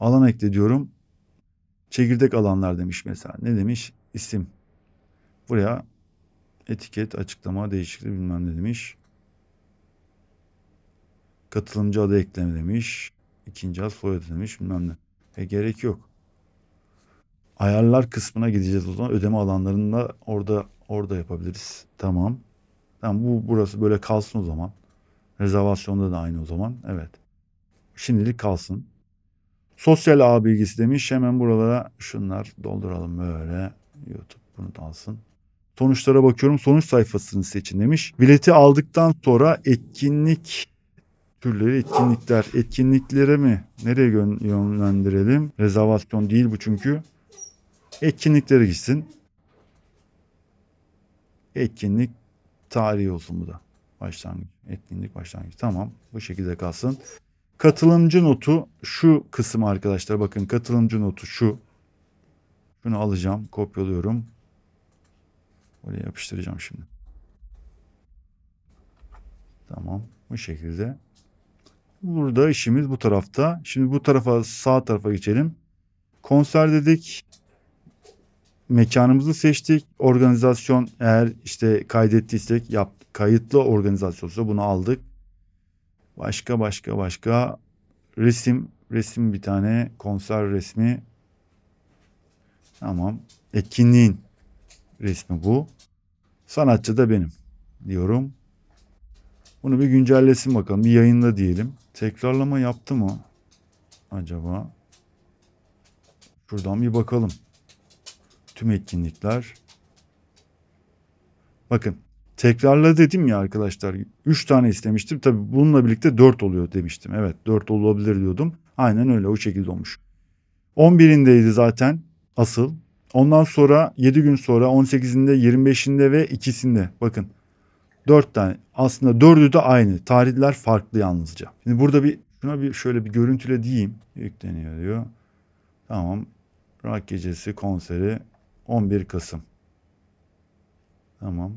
alan ekle diyorum. Çekirdek alanlar demiş mesela. Ne demiş? İsim. Buraya Etiket, açıklama, değişikliği bilmem ne demiş. Katılımcı adı ekleme demiş. İkinci ad soyadı demiş bilmem ne. E gerek yok. Ayarlar kısmına gideceğiz o zaman. Ödeme alanlarında orada orada yapabiliriz. Tamam. Tamam bu burası böyle kalsın o zaman. Rezervasyonda da aynı o zaman. Evet. Şimdilik kalsın. Sosyal ağ bilgisi demiş. Hemen buralara şunlar dolduralım böyle. YouTube bunu da alsın sonuçlara bakıyorum. Sonuç sayfasını seçin demiş. Bileti aldıktan sonra etkinlik türleri etkinlikler. Etkinliklere mi? Nereye yönlendirelim? Rezervasyon değil bu çünkü. Etkinliklere gitsin. Etkinlik tarihi olsun bu da. Başlangıç. Etkinlik başlangıç. Tamam. Bu şekilde kalsın. Katılımcı notu şu kısım arkadaşlar. Bakın katılımcı notu şu. Şunu alacağım. Kopyalıyorum. Oraya yapıştıracağım şimdi. Tamam. Bu şekilde. Burada işimiz bu tarafta. Şimdi bu tarafa sağ tarafa geçelim. Konser dedik. Mekanımızı seçtik. Organizasyon eğer işte kaydettiysek yap, kayıtlı organizasyonsa bunu aldık. Başka başka başka resim resim bir tane konser resmi. Tamam. Etkinliğin resmi bu. Sanatçı da benim diyorum. Bunu bir güncellesin bakalım. Bir yayında diyelim. Tekrarlama yaptı mı? Acaba. Şuradan bir bakalım. Tüm etkinlikler. Bakın tekrarla dedim ya arkadaşlar. 3 tane istemiştim. Tabi bununla birlikte 4 oluyor demiştim. Evet 4 olabilir diyordum. Aynen öyle o şekilde olmuş. 11'indeydi zaten asıl. Ondan sonra 7 gün sonra 18'inde 25'inde ve ikisinde bakın 4 tane aslında dördü de aynı tarihler farklı yalnızca. Şimdi burada bir şuna bir şöyle bir görüntüle diyeyim yükleniyor diyor. Tamam rock gecesi konseri 11 Kasım. Tamam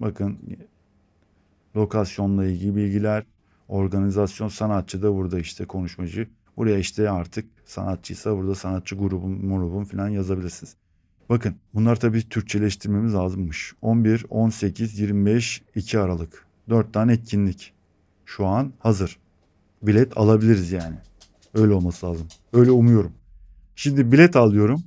bakın lokasyonla ilgili bilgiler organizasyon sanatçı da burada işte konuşmacı. Buraya işte artık sanatçıysa burada sanatçı grubum, grubum falan yazabilirsiniz. Bakın bunlar tabii Türkçeleştirmemiz lazımmış. 11, 18, 25, 2 Aralık. 4 tane etkinlik. Şu an hazır. Bilet alabiliriz yani. Öyle olması lazım. Öyle umuyorum. Şimdi bilet alıyorum.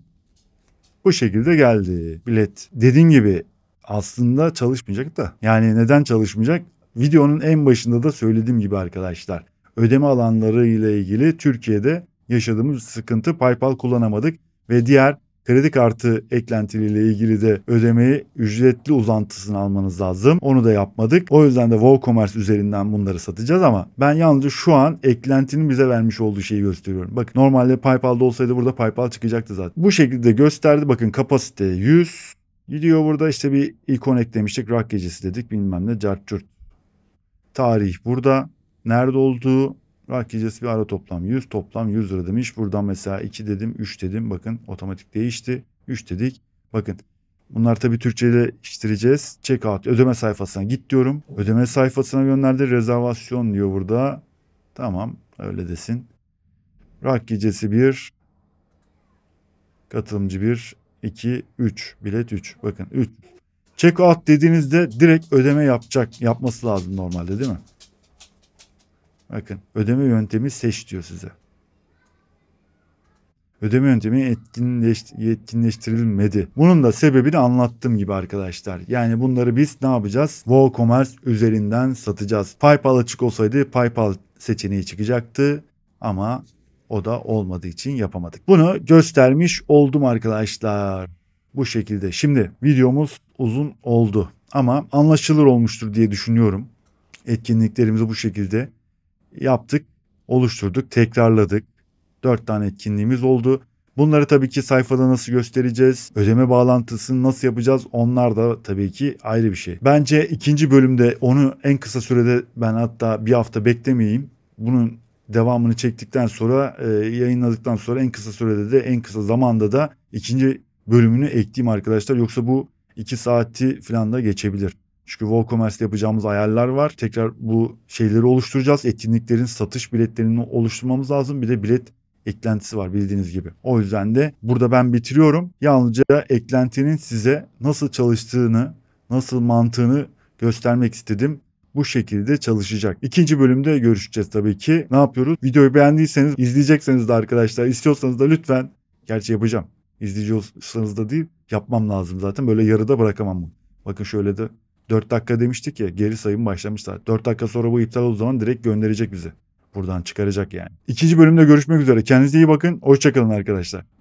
Bu şekilde geldi bilet. Dediğim gibi aslında çalışmayacak da. Yani neden çalışmayacak? Videonun en başında da söylediğim gibi arkadaşlar. Ödeme alanları ile ilgili Türkiye'de yaşadığımız sıkıntı PayPal kullanamadık ve diğer kredi kartı eklentiliyle ilgili de ödemeyi ücretli uzantısını almanız lazım. Onu da yapmadık. O yüzden de WooCommerce üzerinden bunları satacağız ama ben yalnızca şu an eklentinin bize vermiş olduğu şeyi gösteriyorum. Bak normalde PayPal'da olsaydı burada PayPal çıkacaktı zaten. Bu şekilde gösterdi. Bakın kapasite 100. Gidiyor burada işte bir ikon eklemiştik. Rock gecesi dedik bilmem ne cart curt. Tarih burada. Nerede olduğu Rakicesi bir ara toplam 100 toplam 100 lira demiş. Buradan mesela 2 dedim 3 dedim bakın otomatik değişti. 3 dedik bakın bunlar tabii Türkçeleştireceğiz. Checkout ödeme sayfasına git diyorum. Ödeme sayfasına gönderdi rezervasyon diyor burada. Tamam öyle desin. Rak gecesi 1 katılımcı 1 2 3 bilet 3 bakın 3 Checkout dediğinizde direkt ödeme yapacak yapması lazım normalde değil mi? Bakın ödeme yöntemi seç diyor size. Ödeme yöntemi etkinleşt yetkinleştirilmedi. Bunun da sebebini anlattığım gibi arkadaşlar. Yani bunları biz ne yapacağız? WooCommerce üzerinden satacağız. PayPal açık olsaydı PayPal seçeneği çıkacaktı ama o da olmadığı için yapamadık. Bunu göstermiş oldum arkadaşlar. Bu şekilde. Şimdi videomuz uzun oldu ama anlaşılır olmuştur diye düşünüyorum. Etkinliklerimizi bu şekilde yaptık, oluşturduk, tekrarladık. Dört tane etkinliğimiz oldu. Bunları tabii ki sayfada nasıl göstereceğiz, ödeme bağlantısını nasıl yapacağız onlar da tabii ki ayrı bir şey. Bence ikinci bölümde onu en kısa sürede ben hatta bir hafta beklemeyeyim. Bunun devamını çektikten sonra e, yayınladıktan sonra en kısa sürede de en kısa zamanda da ikinci bölümünü ekleyeyim arkadaşlar. Yoksa bu iki saati falan da geçebilir. Çünkü WooCommerce'de yapacağımız ayarlar var. Tekrar bu şeyleri oluşturacağız. Etkinliklerin satış biletlerini oluşturmamız lazım. Bir de bilet eklentisi var bildiğiniz gibi. O yüzden de burada ben bitiriyorum. Yalnızca eklentinin size nasıl çalıştığını, nasıl mantığını göstermek istedim. Bu şekilde çalışacak. İkinci bölümde görüşeceğiz tabii ki. Ne yapıyoruz? Videoyu beğendiyseniz, izleyecekseniz de arkadaşlar, istiyorsanız da lütfen. Gerçi yapacağım. İzleyecekseniz da değil, yapmam lazım zaten. Böyle yarıda bırakamam bunu. Bakın şöyle de 4 dakika demiştik ya geri sayım başlamışlar. saat. 4 dakika sonra bu iptal olduğu zaman direkt gönderecek bizi. Buradan çıkaracak yani. İkinci bölümde görüşmek üzere. Kendinize iyi bakın. Hoşçakalın arkadaşlar.